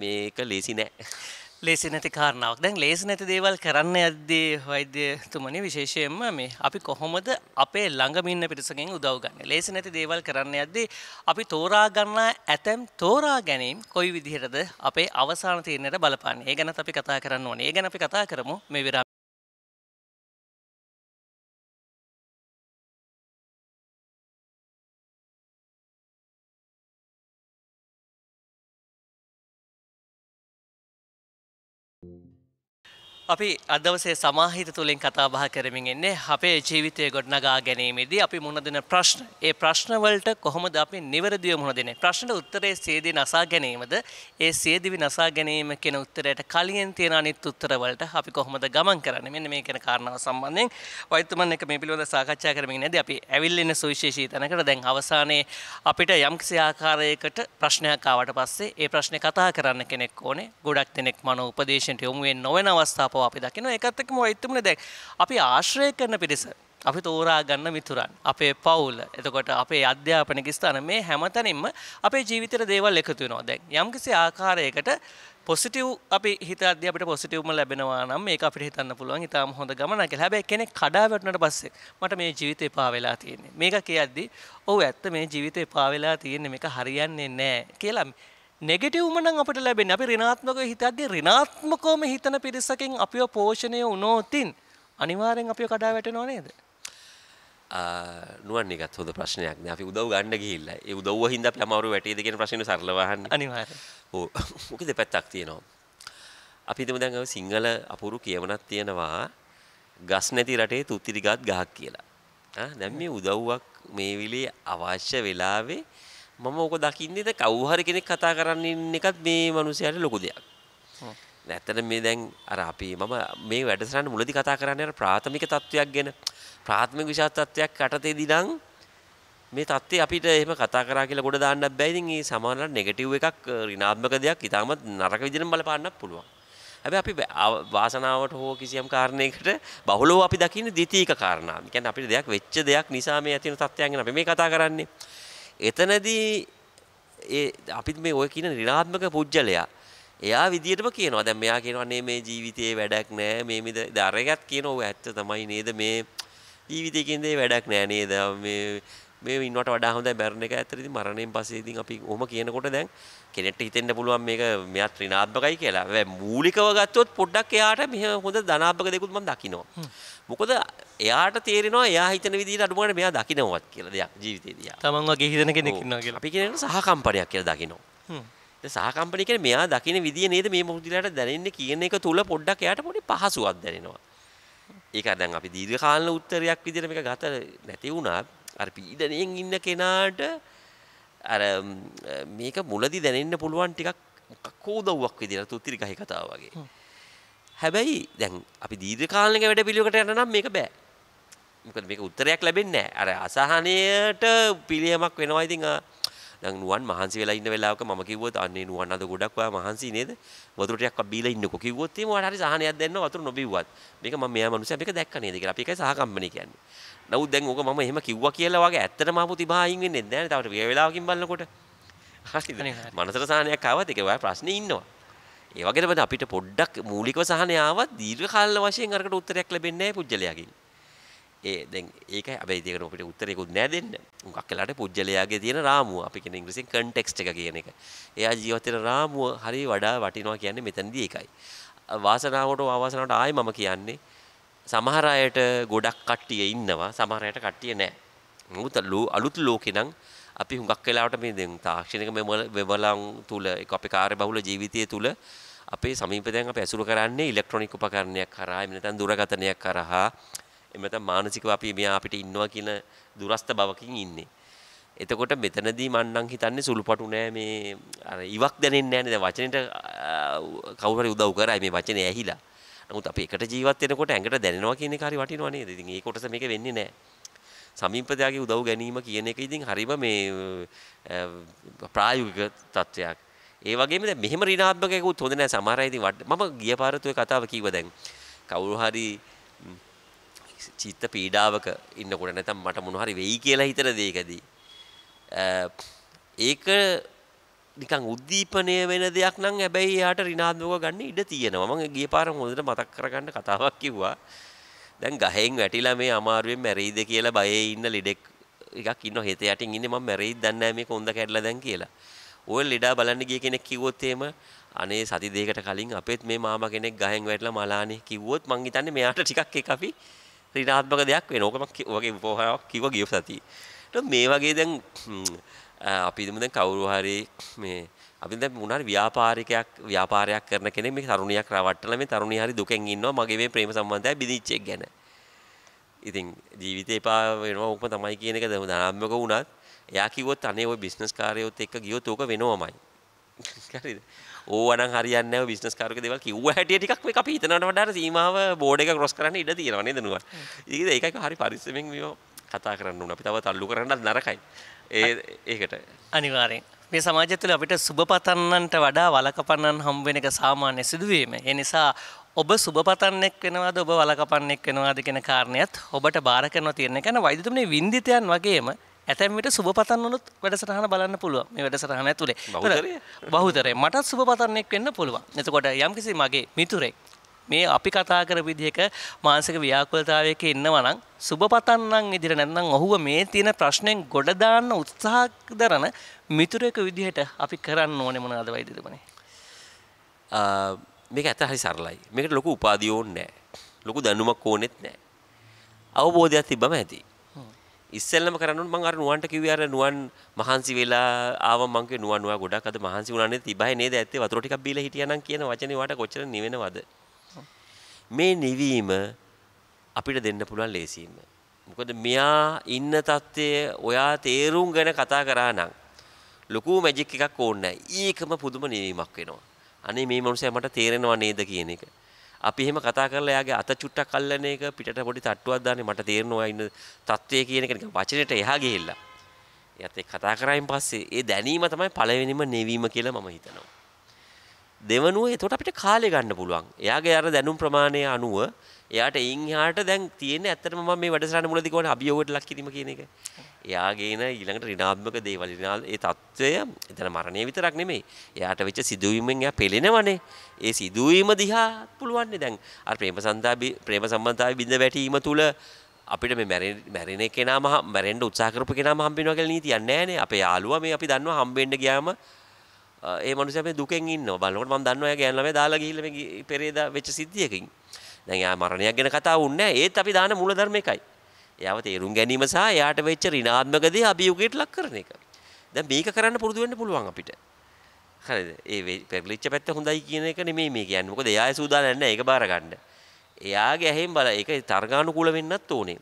මේක ලේසි නෑ ලේසි නැති කාරණාවක් දැන් ලේසි නැති දේවල් කරන්න යද්දී වෛද්‍යතුමනි විශේෂයෙන්ම මේ අපි කොහොමද අපේ ළඟම ඉන්න පිරිසකින් උදව් ගන්න. ලේසි නැති දේවල් කරන්න යද්දී අපි තෝරා ගන්නා ඇතැම් තෝරා ගැනීම කොයි විදිහටද අපේ අවසාන තීරණයට බලපාන්නේ. ඒ ගැනත් අපි කතා කරන්න ඕනේ. ඒ ගැන අපි කතා කරමු මේ විරාම thank you අපි අදවසේ සමාහිත තුළින් කතාබහ කරමින් එන්නේ අපේ ජීවිතය ගොඩනගා ගැනීමේදී අපි මුණදෙන ප්‍රශ්න. ඒ ප්‍රශ්නවලට කොහොමද අපි නිවැරදිව මුහුණ දෙන්නේ? ප්‍රශ්නට උත්තරේ සියදී නසා ගැනීමද? ඒ සියදිවි නසා ගැනීම කියන උත්තරයට කලින් තියෙන අනිත් උත්තරවලට අපි කොහොමද ගමන් කරන්නේ? මෙන්න මේ කියන කාරණාව සම්බන්ධයෙන් වෛද්‍යතුමන් එක මේ පිළිබඳව සාකච්ඡා කරමින් ඉන්නදී අපි ඇවිල්ලා ඉන්න සුවිශේෂී තැනකට දැන් අවසානයේ අපිට යම්කිසි ආකාරයකට ප්‍රශ්නයක් ආවට පස්සේ ඒ ප්‍රශ්නේ කතා කරන්න කෙනෙක් ඕනේ. ගොඩක් දෙනෙක් මනෝ උපදේශයට යොමු වෙන්නේ නැවෙන අවස්ථාවක් බව අපි දකිනවා ඒකත් එක්කම ඔයිත්තුමනේ දැන් අපි ආශ්‍රය කරන පිරිස අපි තෝරා ගන්න මිතුරන් අපේ පවුල එතකොට අපේ අධ්‍යාපනික ස්ථාන මේ හැමතැනින්ම අපේ ජීවිතේ දේවල් එකතු වෙනවා දැන් යම්කිසි ආකාරයකට පොසිටව් අපි හිත අධ්‍යපට පොසිටවම ලැබෙනවා නම් මේ අපිට හිතන්න පුළුවන් ඉතාම හොඳ ගමනක හැබැයි කෙනෙක් කඩාවැටනට පස්සේ මට මේ ජීවිතය පාවෙලා තියෙන්නේ මේක කියද්දි ඔහු ඇත්ත මේ ජීවිතය පාවෙලා තියෙන්නේ මේක හරියන්නේ නෑ කියලා නෙගටිව්මනං අපට ලැබෙන අපි රිනාත්මක හිතද්දි රිනාත්මකෝම හිතන පිරිසකින් අපිව පෝෂණය වුණෝතින් අනිවාරෙන් අපි කඩා වැටෙනෝ නේද නුවන් එකත් හොද ප්‍රශ්නයක් අපි උදව් ගන්න ගිල්ල උදව හිද පමරු වැටේ දෙගෙන ප්‍රශ්න සරලවහන් අනිවාර මොකද පැත්තක් තියෙනවා අපි දෙමදැන් සිංහල අපුරු කියවනත් තියෙනවා ගස් නැති රටේ තුත්තිරිගත් ගහක් කියලා නැම්ම උදව්වක් මේ විලේ අවශ්‍ය වෙලාවේ මම ඕක දකින්නේද කවුහරි කෙනෙක් කතා කරන්න ඉන්න එකත් මේ මනුස්සයාට ලොකු දෙයක්. නැත්තට මේ දැන් අර අපි මම මේ වැඩසටහන මුලදී කතා කරන්නේ අර ප්‍රාථමික තත්වයක් ගැන. ප්‍රාථමික විශාල තත්වයක් යටතේදී නම් මේ தත්ත්වය අපිට එහෙම කතා කරා කියලා ගොඩ දාන්නත් බෑ. ඉතින් මේ සමානලට නෙගටිව් එකක් ඍණාත්මක දෙයක් ඊටමත් නරක විදිහටම බලපාන්නත් පුළුවන්. හැබැයි අපි වාසනාවට හෝ කිසියම් කාරණයකට බහුලව අපි දකින්නේ ද්විතීක කාරණා. කියන්නේ අපිට දෙයක් වෙච්ච දෙයක් නිසා මේ ඇති වෙන තත්ත්වයන් ගැන අපි මේ කතා කරන්නේ. එතනදී ඒ අපිත් මේ ඔය කියන නිරාත්මක පුද්ගලයා එයා විදිටම කියනවා දැන් මෙයා කියනවන්නේ මේ ජීවිතයේ වැඩක් නෑ මේ මිද දරගත් කියන ඔය ඇත්ත තමයි නේද මේ ජීවිතයකින්දේ වැඩක් නෑ නේද මේ මේ ඉන්නට වඩා හොඳයි මැරණ එක ඇතර ඉතින් මරණයෙන් පස්සේ ඉතින් අපි ඔහොම කියනකොට දැන් කෙනෙක්ට හිතෙන්න පුළුවන් මේක මෙයත් ඍණාත්මකයි කියලා. හැබැයි මූලිකව ගත්තොත් පොඩ්ඩක් එයාට මෙහෙම හොඳ ධනාත්මක දෙකුත් මම දකිනවා. මොකද එයාට තේරෙනවා එයා හිතන විදිහට අඩුම ගානේ මෙයා දකින්නවත් කියලා දෙයක් ජීවිතේදී. තමන් වගේ හිතන කෙනෙක් ඉන්නවා කියලා. අපි කියන්නේ සහකම්පනයක් කියලා දකිනවා. හ්ම්. ඒ සහකම්පනය කියන්නේ මෙයා දකින විදිය නේද මේ මොහොතේලාට දැනෙන්නේ කියන එක තුල පොඩ්ඩක් එයාට පොඩි පහසුවක් දැනෙනවා. ඒක දැන් අපි දීර්ඝ කාලන උත්තරයක් විදිහට මේක ගත නැති වුණත් අර පීඩනයෙන් ඉන්න කෙනාට අර මේක මුලදි දැනෙන්න පුළුවන් ටිකක් කෝදව්වක් විදිර තුත්තිරි ගහි කතාව වගේ හැබැයි දැන් අපි දීර්ඝ කාලනක වැඩ පිළිවකට යන නම් මේක බෑ මොකද මේක උත්තරයක් ලැබෙන්නේ නැහැ අර අසහනයට පිළියමක් වෙනවා ඉතින් දැන් නුවන් මහන්සි වෙලා ඉන්න වෙලාවක මම කිව්වොත් අනේ නුවන් අද ගොඩක් ඔයා මහන්සි නේද? වතුර ටිකක් බීලා ඉන්නකෝ කිව්වොත් එහෙම ඔයාලට හරි සහනයක් දෙන්න වතුර නොබිව්වත්. මේක මම මෙයා මනුස්සයා මේක දැක්ක නේද කියලා. අපි එකයි සහකම්බනේ කියන්නේ. නමුත් දැන් ඕක මම එහෙම කිව්වා කියලා වගේ ඇත්තටම ආපු තිබහා අයින් වෙන්නේ නැහැ නේද? තවට වෙලාවකින් බලනකොට. හරිද? මනසට සහනයක් ආවත් ඒක ඔයා ප්‍රශ්නේ ඉන්නවා. ඒ වගේම අපිට පොඩ්ඩක් මූලිකව සහනය ආවත් දීර්ඝ කාල වශයෙන් අරකට උත්තරයක් ලැබෙන්නේ නැහැ පුජ්‍යලයාගෙන්. ඒ දැන් ඒක හැබැයි දෙකට අපිට උත්තරයකුත් නෑ දෙන්න. උඟක් වෙලාට පුජ්‍යලයාගේ තියෙන රාමුව අපි කියන ඉංග්‍රීසියෙන් context එක කියන එක. එයා ජීවත් වෙන රාමුව හරිය වඩා වටිනවා කියන්නේ මෙතනදී ඒකයි. වාසනාවට අවාසනාවට ආයි මම කියන්නේ සමහර අයට ගොඩක් කට්ටිය ඉන්නවා සමහර අයට කට්ටිය නෑ. මොකද අලුත් ලෝකේ නම් අපි හුඟක් වෙලාවට මේ දැන් තාක්ෂණික මෙවලම් තුල ඒක අපේ කාර්ය බහුල ජීවිතය තුල අපේ සමීප දැන් අපි ඇසුරු කරන්නේ ඉලෙක්ට්‍රොනික උපකරණයක් කරා එහෙම නැත්නම් දුරකථනයක් කරහා එමෙතන මානසිකව අපි මෙයා අපිට ඉන්නවා කියන දුරස්ත බවකින් ඉන්නේ. එතකොට මෙතනදී මම නම් හිතන්නේ සුළුපටු නෑ මේ අර ඉවක් දැනෙන්නේ නෑනේ දැන් වචනෙට කවුරු හරි උදව් කරයි මේ වචනේ ඇහිලා. නමුත් අපි එකට ජීවත් වෙනකොට ඇඟට දැනෙනවා කියන එක හරි වටිනවා නේද? ඉතින් ඒ කොටස මේක වෙන්නේ නෑ. සමීපතයාගේ උදව් ගැනීම කියන එක ඉතින් හරිම මේ ප්‍රායෝගික තත්වයක්. ඒ වගේම දැන් මෙහෙම ඍණාත්මකයකුත් හොඳ නෑ සමහර අය ඉතින් මම ගිය පාරත් ඔය කතාව කිව්වා දැන් කවුරු හරි චිත්ත පීඩාවක ඉන්නකොට නැතම් මට මොනහරි වෙයි කියලා හිතන දේකදී. ඒක නිකං උද්දීපනය වෙන දෙයක් නම් හැබැයි යාට රිනාත්මක ගන්න ඉඩ තියෙනවා මම ගිය පාර හොඳට මතක් කරගන්න කතාවක් කිව්වා දැන් ගහෙන් වැටිලා මේ අමාරුවෙන් මැරෙයිද කියලා බයේ ඉන්න ලෙඩෙක් එකක් ඉන්න හෙත යටින් ඉන්නේ මම මැරෙයිද දන්නේ නැහැ මේක හොඳ කැඩලා දැන් කියලා ඔය ලෙඩා බලන්න ගිය කෙනෙක් කිව්වොත් එහෙම අනේ සති දෙකකට කලින් අපෙත් මේ මාමා කෙනෙක් ගහෙන් වැටිලා මලානේ කිව්වොත් මං හිතන්නේ මෙයාට ටිකක් එක අපි ඍණාත්මක දෙයක් වෙන ඕකම වගේ උපහාරයක් කිව්ව ගිය සතියේ. ඒත් මේ වගේ දැන් අපි හිතමු දැන් කවුරු හරි මේ අපි දැන් මොනාරි ව්‍යාපාරිකයක් ව්‍යාපාරයක් කරන කෙනෙක් මේ තරුණියක් රවට්ටලා මේ තරුණිය හරි දුකෙන් ඉන්නවා මගේ මේ ප්‍රේම සම්බන්ධය බිඳිච්ච එක ගැන. ඉතින් ජීවිතේ එපා වෙනවා ඕකම තමයි කියන එක දැන් ධනාත්මක වුණත් එයා කිව්වොත් අනේ ওই බිස්නස් කාර්යයොත් එක්ක ගියොත් ඕක වෙනවමයි. <laughs> හරිද? ඕන හරියන්න විස්නස් කාරක දෙවල් කිව්ව හැටිය ටිකක් මේ අපි හිතනට වඩාට සීමාව බෝඩ එක ක්‍රොස් කරන්න ඉඩ තියෙනවා නේද නුවන්. ඒක ඒකයි හරි පරිස්සමෙන් මේව කතා කරන්න ඕන. අපි තව තල්ලු කරන්නත් නරකයි. ඒ ඒකට අනිවාර්යෙන් මේ සමාජය තුළ අපිට සුබපතන්නන්ට වඩා වලකපන්නන් හම්බ වෙන එක සාමාන්‍ය සිදුවීම. ඒ නිසා ඔබ සුබපතන්නෙක් වෙනවාද ඔබ වලකපන්නෙක් වෙනවාද කියන කාරණයත් ඔබට බාර කරනවා තියෙන එක. වෛද්‍යතුමනේ වින්දිතයන් වගේම ඇතැමිට සුබපතන් වනුත් වැඩසටහන බලන්න පුළුව මේ වැඩසටහන ඇතුළේ බහුතරේ මටත් සුබපතන්නෙක් වෙන්න පුළුවන් එතකොට යම්කිසි මගේ මිතුරෙක් මේ අපි කතා කර විදිහක මානසික ව්‍යාකූලතාවයක ඉන්නවනම් සුබපතන්නම් ඉදිරිය නැත්නම් ඔහුව මේ තියෙන ප්‍රශ්නෙන් ගොඩ දාන්න උත්සාහ දරන මිතුරෙක විදිහට අපි කරන්න ඕනේ මොනවාද වෛද්‍යතුමනේ මේක ඇත හරි සරලයි මේකට ලොකු උපාදියෝන් නෑ ලොකු දැනුමක් ඕනෙත් නෑ අවබෝධයක් තිබ්බම ඇති ඉස්සල්ලම කරන්න මං අර නුවන්ට කිව්ව අර නුවන් මහන්සි වෙලා ආව මංගේ නුවන් ඔයා ගොඩක් අද මහන්සි වුණානේ තිබහයි නේද ඇත්තේ වතුර ටිකක් බීලා හිටියානම් කියන වචනේ වාට කොච්චර නිවෙනවද මේ නිවීම අපිට දෙන්න පුළුවන් ලේසියෙන්ම මොකද මෙයා ඉන්න தත්ත්වය ඔයා තේරුම් ගැන කතා කරා නම් ලොකු මැජික් එකක් ඕනේ ඒකම පුදුම නිවීමක් වෙනවා අනේ මේ මනුස්සයා මට තේරෙනව නේද කියන එක අපි එහෙම කතා කරලා එයාගේ අත චුට්ටක් අල්ලන එක පිටට පොඩි තට්ටුවක් දාන්නේ මට තේරෙනවා ඉන්න தත්ත්වය කියන එක නිකන් වචනෙට එහා ගිහිල්ලා. එයාත් ඒ කතා කරායින් පස්සේ ඒ දැනීම තමයි පළවෙනිම නෙවීම කියලා මම හිතනවා. දෙවනුව එතකොට අපිට කාලය ගන්න පුළුවන්. එයාගේ අර දැනුම් ප්‍රමාණය අනුව එයාට එයින් එහාට දැන් තියෙන්නේ ඇත්තටම මම මේ වැඩසටහන මුලදී කියන අභියෝගයට ලක් කිරීම කියන එක. එයාගේන ඊළඟට ඍණාත්මක දේවල් ඍණාල් ඒ తত্ত্বය එතන මරණය විතරක් නෙමෙයි. එයාට වෙච්ච සිදුවීමෙන් එයා පෙළෙනවනේ. ඒ සිදුවීම දිහා පුළුවන් දැන් අර ප්‍රේම සන්දාබි ප්‍රේම සම්බන්ධතාවය බිඳ වැටීම තුල අපිට මේ මැරෙන කෙනාම මැරෙන්න උත්සාහ කරපු කෙනාම හම්බ වෙනවා කියලා නීතියක් නැහැ නේ. අපේ යාළුවා මේ අපි දන්නවා හම්බෙන්න ගියාම ඒ මනුස්සයා මේ දුකෙන් ඉන්නවා. බලනකොට මම දන්නවා එයා ගෑන ළමයා දාලා ගිහිල්ලා මේ පෙරේදා වෙච්ච සිද්ධියකින්. දැන් එයා මරණයක් ගැන කතා වුන්නේ නැහැ. ඒත් අපි දාන මූලධර්ම එකයි. එයාව තේරුම් ගැනීම සහ එයාට වෙච්ච ඍණාත්මක දේ අභියෝගයට ලක් කරන එක. දැන් මේක කරන්න පුරුදු වෙන්න පුළුවන් අපිට. හරිද? ඒ පෙරලිච්ච පැත්ත හොඳයි කියන එක නෙමෙයි මේ කියන්නේ. මොකද එයා සූදානම් නැහැ ඒක බාර ගන්න. එයාගේ ඇහෙන් බල ඒක තර්ගානුකූල වෙන්නත් ඕනේ.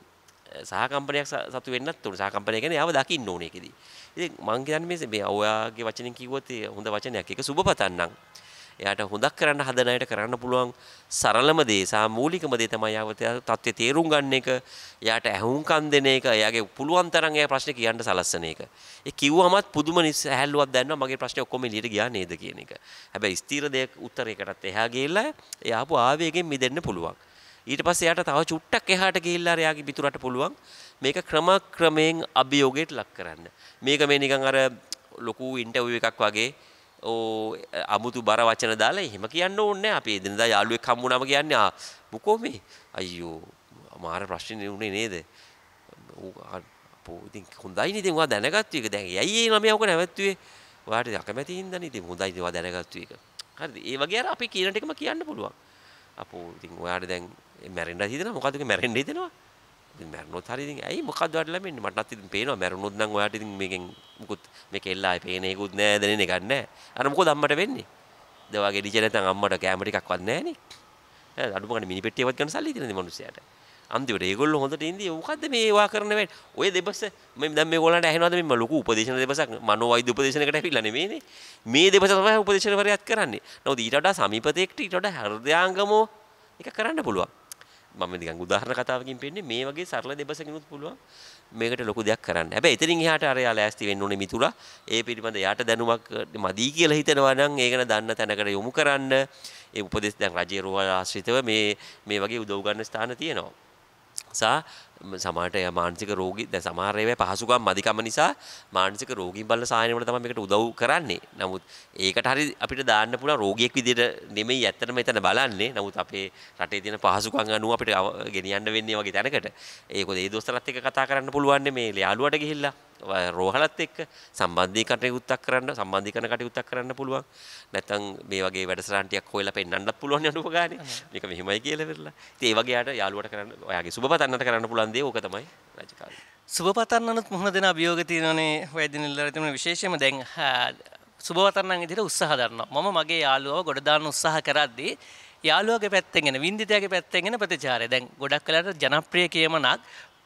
සහකම්පනයක් සතු වෙන්නත් ඕනේ. සහකම්පනය කියන්නේ යාව දකින්න ඕනේ ඒකෙදී. ඉතින් මං කියන්නේ මේ ඔයාගේ වචනෙන් කිව්වොත් හොඳ වචනයක්. ඒක සුබපතන්නම්. එයාට හොඳක් කරන්න හදන අයට කරන්න පුළුවන් සරලම දේ සහ මූලිකම දේ තමයි යාවතයා තත්ත්වේ තේරුම් ගන්න එක. එයාට ඇහුම්කන් දෙන එක, එයාගේ පුළුවන් තරම් එයා ප්‍රශ්න කියන්න සලස්සන එක. ඒ කිව්වමත් පුදුම නිසැහැල්ලුවක් දැනනවා මගේ ප්‍රශ්නේ ඔක්කොම එළියට ගියා නේද කියන එක. හැබැයි ස්ථිර දෙයක් උත්තරයකටත් එහා ගිහිල්ලා එයා ආපු ආවේගෙන් මිදෙන්න පුළුවන්. ඊට පස්සේ එයාට තව චුට්ටක් එහාට ගිහිල්ලා එයාගේ පිටුරට පුළුවන් මේක ක්‍රමක්‍රමයෙන් අභියෝගයට ලක් කරන්න. මේක මේ නිකන් අර ලොකු ඉන්ටර්විව් එකක් වගේ ඕ අමුතු බර වචන දාලා එහෙම කියන්න ඕනේ අපි එදිනදා යාළුවෙක් හම්බුනම කියන්නේ ආ මොකෝ මේ අයියෝ මාර ප්‍රශ්නේ උනේ නේද අපෝ ඉතින් හොඳයි නේද ඔයා දැනගත්තු එක දැන් ඇයි ඒ ළමයා ඔක නැවැත්තුවේ ඔයාට අකමැති හින්දානේ ඉතින් හොඳයි ඔයා දැනගත්තු එක හරිද ඒ වගේ අර අපි කියන ටිකම කියන්න පුළුවන් අපෝ ඉතින් ඔයාට දැන් මැරෙන්න හිතෙනවා මොකද්ද ඔක මැරෙන්න හිතෙනවා මැරුණොත් හරි ඉතින් ඇයි මොකද්ද වඩලා මෙන්න මට නත් ඉතින් පේනවා මැරුණොත් නම් ඔයාට ඉතින් මේකෙන් මොකුත් මේක එල්ලායි පේන එකකුත් නෑ දැනෙන එකක් නෑ අර මොකද අම්මට වෙන්නේ ද ඔයාගේ ඩිජේ නැත්නම් අම්මට කැම ටිකක්වත් නෑනේ නේද අඩුම ගානේ මිනි පෙට්ටියවත් ගන්න සල්ලි දෙන්නේ මිනිස්සයාට අන්තිමට ඒගොල්ලෝ හොඳට ඉඳී මොකද්ද මේ ඒවා කරන වැඩ ඔය දෙබස මම දැන් මේගොල්ලන්ට ඇහෙනවද මේ ලොකු උපදේශන දෙබසක් මනෝවෛද්‍ය උපදේශනයකට ඇවිල්ලා නෙමෙයිනේ මේ දෙබස තමයි උපදේශන වරයත් කරන්නේ නමුත් ඊට වඩා සමීපතෙක්ට ඊට වඩා හෘදයාංගමෝ එක කරන්න පුළුවන් මම නිකන් උදාහරණ කතාවකින් පෙන්නේ මේ වගේ සරල දෙබසකිනුත් පුළුවන් මේකට ලොකු දෙයක් කරන්න. හැබැයි එතනින් එහාට අර යා ලෑස්ති වෙන්න ඕනේ මිතුලා. ඒ පිළිබඳ යාට දැනුමක් මදි කියලා හිතනවා නම් ඒක දන්න තැනකට යොමු කරන්න. ඒ උපදෙස් දැන් රජයේ රෝහල ආශ්‍රිතව මේ මේ වගේ උදව් ගන්න ස්ථාන තියෙනවා. සා සමාට මානසික රෝගී දැන් සමහර ඒවා පහසුකම් මදිකම නිසා මානසික රෝගීන් බලන සායන වල තමයි මේකට උදව් කරන්නේ. නමුත් ඒකට හරි අපිට දාන්න පුළුවන් රෝගියෙක් විදිහට නෙමෙයි ඇත්තටම එතන බලන්නේ. නමුත් අපේ රටේ තියෙන පහසුකම් අනුව අපිට ගෙනියන්න වෙන්නේ වගේ තැනකට. ඒක ඒ දොස්තරත් එක්ක කතා කරන්න පුළුවන් මේ යාළුවට ගිහිල්ලා රෝහලත් එක්ක සම්බන්ධී කටයුත්තක් කරන්න සම්බන්ධී කරන කටයුත්තක් කරන්න පුළුවන්. නැත්නම් මේ වගේ වැඩසටහන් ටිකක් හොයලා පෙන්වන්නත් පුළුවන් අනුප ගානේ. මේක මෙහෙමයි කියලා වෙරලා. ඉතින් ඒ වගේ යාට යාළුවට කරන්න ඔයාගේ සුබපතන්නට කරන්න පුළුවන් දේ ඕක තමයි රාජකාරිය. සුබපතන්නනුත් මොන දෙන අභියෝග තියෙනවනේ වෛද්‍යනිල්ලර තිබුණ විශේෂයෙන්ම දැන් සුබපතන්නන් ඉදිරියට උත්සාහ දරනවා. මම මගේ යාළුවව ගොඩ දාන්න උත්සාහ කරද්දී යාළුවගේ පැත්තෙන්ගෙන වින්දිතයාගේ පැත්තෙන්ගෙන ප්‍රතිචාරය දැන් ගොඩක් කලට ජනප්‍රිය කියමනක්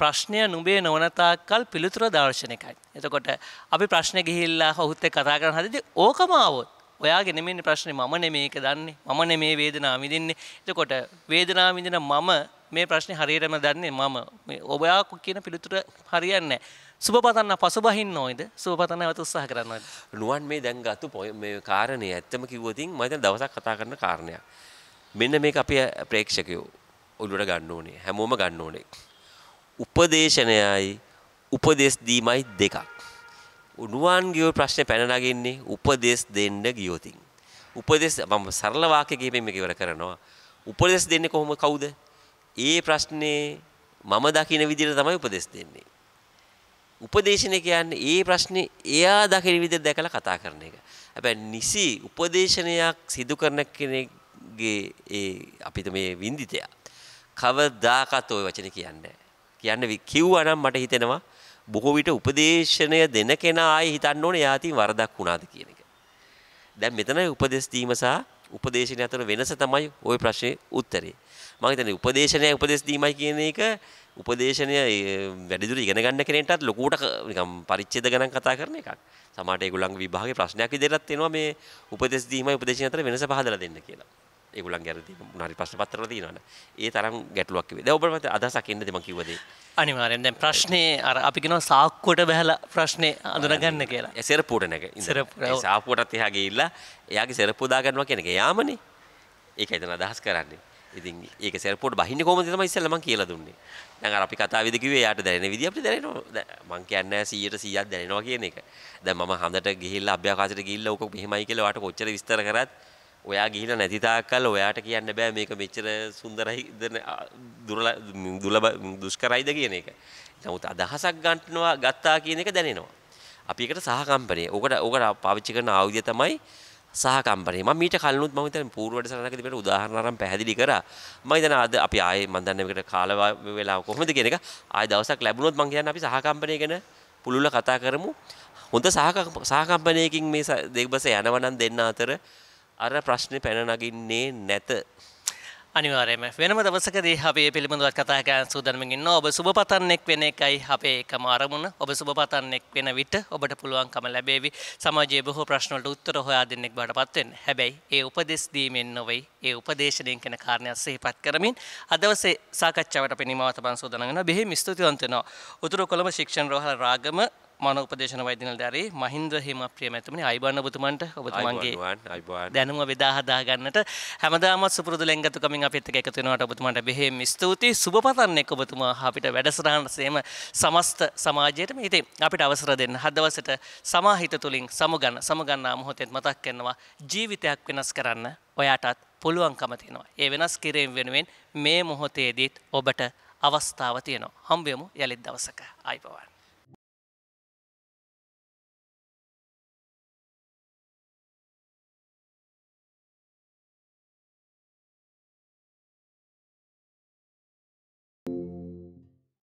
ප්‍රශ්නය නුඹේ නොවනතාකල් පිළිතුර දර්ශනකයි. එතකොට අපි ප්‍රශ්න ගිහිල්ලා හොහුත්තේ කතා කරන හදදි ඕකම ආවොත් ඔයාගේ නෙමෙන්නේ ප්‍රශ්නේ මම නෙමේක දන්නේ. මම නෙමේ වේදනාව විඳින්නේ. එතකොට වේදනාව විඳින මම මේ ප්‍රශ්නේ හරියටම දන්නේ මම. ඔබයා කියන පිළිතුර හරියන්නේ නැහැ. සුබපතන්න පසුබහින්න ඕයිද සුබපතන්න ඇත උත්සාහ කරන්න නුවන් මේ දැන්ගත්තු මේ කාරණය ඇත්තම කිව්වතින් මත දවසක් කතා කරන කාරණයක් මෙන්න මේ අපේ ප්‍රේක්ෂකයෝ ඔලුට ගන්න ඕනේ හැමෝම ගන්න ඕනේ උපදේශනයයි උපදෙස් දීමයි දෙකක්. උනුවන්ගේ ප්‍රශ්නේ පැනනගින්නේ උපදෙස් දෙන්න ගියොතින්. උපදෙස් මම සරල වාක්‍ය කිහිපෙම ඉවර කරනවා. උපදෙස් දෙන්නේ කොහොම කවුද? ඒ ප්‍රශ්නේ මම දකින විදිහට තමයි උපදෙස් දෙන්නේ. උපදේශනය කියන්නේ ඒ ප්‍රශ්නේ එයා දකින විදිහට දැකලා කතා කරන එක. හැබැයි නිසි උපදේශනයක් සිදු කරන කෙනෙක්ගේ ඒ අපිට මේ විඳිතයා කවදාකත් ওই වචනේ කියන්නේ කියන්න කිව්වනම් මට හිතෙනවා බොහෝ විට උපදේශනය දෙන කෙනා ආයේ හිතන්න ඕනේ එයා තින් වරදක් වුණාද කියන එක. දැන් මෙතන උපදේශ දීම සහ උපදේශනය අතර වෙනස තමයි ওই ප්‍රශ්නේ උත්තරේ. මම හිතන්නේ උපදේශනය උපදේශ දීමයි කියන එක උපදේශනය වැඩිදුර ඉගෙන ගන්න කෙනෙක්ටත් ලොකුට නිකම් පරිච්ඡේද ගණන් කතා කරන එකක්. සමහරට ඒගොල්ලන්ගේ විභාගේ ප්‍රශ්නයක් විදිහටත් එනවා මේ උපදේශ දීමයි උපදේශනය අතර වෙනස පහදලා දෙන්න කියලා. ඒගුලන් ගැර නරි පස්ස පත්තර තිනන ඒ තරම් ගැටලුවක් වේ ඔබට අදසක් එන්න දෙම කිවදේ අනිවාරෙන් දැන් ප්‍රශ්නය අර අපිගෙන සාක්කොට බැහල ප්‍රශ්නය අඳරගන්න කියලා එසර පූටනක සාපුටත් එහගේ ඉල්ලා එයාගේ සෙරපුදාගන්නවා කෙනක යාමනේ ඒක එතන අදහස් කරන්නේ ඉතින් ඒක සෙරපොට බහින්න කොහොමද තමයි ඉස්සෙල්ලා මම කියලා දුන්නේ. දැන් අර අපි කතා විදි කිව්වේ එයාට දැනෙන විදිය අපිට දැනෙනවා. මං කියන්නේ 100ට 100ක් දැනෙනවා කියන එක. දැන් මම හඳට ගිහිල්ලා අභ්‍යාකාශයට ගිහිල්ලා ඕක මෙහෙමයි කියලා ඔයාට කොච්චර විස්තර කරත් ඔයා ගිහිල නැතිතාකල් ඔයාට කියන්න බෑ මේක මෙච්චර සුන්දරයි දුරල දුලබ දුෂ්කරයිද කියන එක. නමුත් අදහසක් ගන්ටනවා ගත්තා කියන එක දැනෙනවා. අපි එකට සහකම්පනය ඕකට ඕකට පාවිච්චි කරන ආයුධය තමයි සහකම්පනය. මම මීට කලිනුත් මම හිතන්නේ පූර්ව වැඩසටහනකදී මේකට උදාහරණ අරන් පැහැදිලි කරා. මම හිතන අද අපි ආයේ මම දන්නේ මේකට කාල වේලාව කොහොමද කියන එක ආයෙ දවසක් ලැබුණොත් මම කියන්නේ අපි සහකම්පනය ගැන පුළුල්ව කතා කරමු. හොඳ සහකම්පනයකින් මේ දෙබස යනවනම් දෙන්න අතර අර ප්‍රශ්නය පැන නගින්නේ නැත. අනිවාරයම වෙනම දවසකදී අපේ පිළිබඳවත් කතාකයන් සූදනමගින්න ඔබ සුභපතන්නෙක් වෙන එකයි අපේ එකම අරමුණ ඔබ සුභපතන්නෙක් වෙන විට ඔබට පුළුවන්කම ලැබේවි සමාජයේ බොහෝ ප්‍රශ්නවලට උත්තර හොයා දෙන්නෙක් බවට පත් වෙන්න. හැබැයි ඒ උපදෙස් දීමෙන් නොවේ ඒ උපදේශණයෙන් කියන කාරණයක් සිහිපත් කරමින් අද දවසේ සාකච්ඡාවට පෙනීමව තමන් සූදානම් වෙනවා. බෙහෙම ස්තුතිවන්ත වෙනවා. උතුරු කොළඹ ශික්ෂණ රෝහල රාගම මන උපදේශන වෛද්‍යනල්ධාරී මහින්ද්‍ර හිමප්‍රිය මැතිතුමනි අයිබන්න ඔබතුමන්ට ඔබතුමන්ගේ දැනුම බෙදා හදා ගන්නට හැමදාමත් සුපුරුදු ලෙංගතුකමින් අපිත් එක්ක එකතු වෙනවට ඔබතුමන්ට බෙහෙම් ස්තුතියි සුබපතන්නේ ඔබතුමා අපිට වැඩසටහනසේම සමස්ත සමාජයට මේ ඉතින් අපිට අවසර දෙන්න හදවසට සමාහිත තුලින් සමගන්න සමගන්නා මොහොතෙත් මතක් කරනවා ජීවිතයක් වෙනස් කරන්න ඔයාටත් පුළුවන්කම තියෙනවා. ඒ වෙනස් කිරීම වෙනුවෙන් මේ මොහොතේදීත් ඔබට අවස්ථාව තියෙනවා. හම්බෙමු යළිත් දවසක. ආයිබවන්.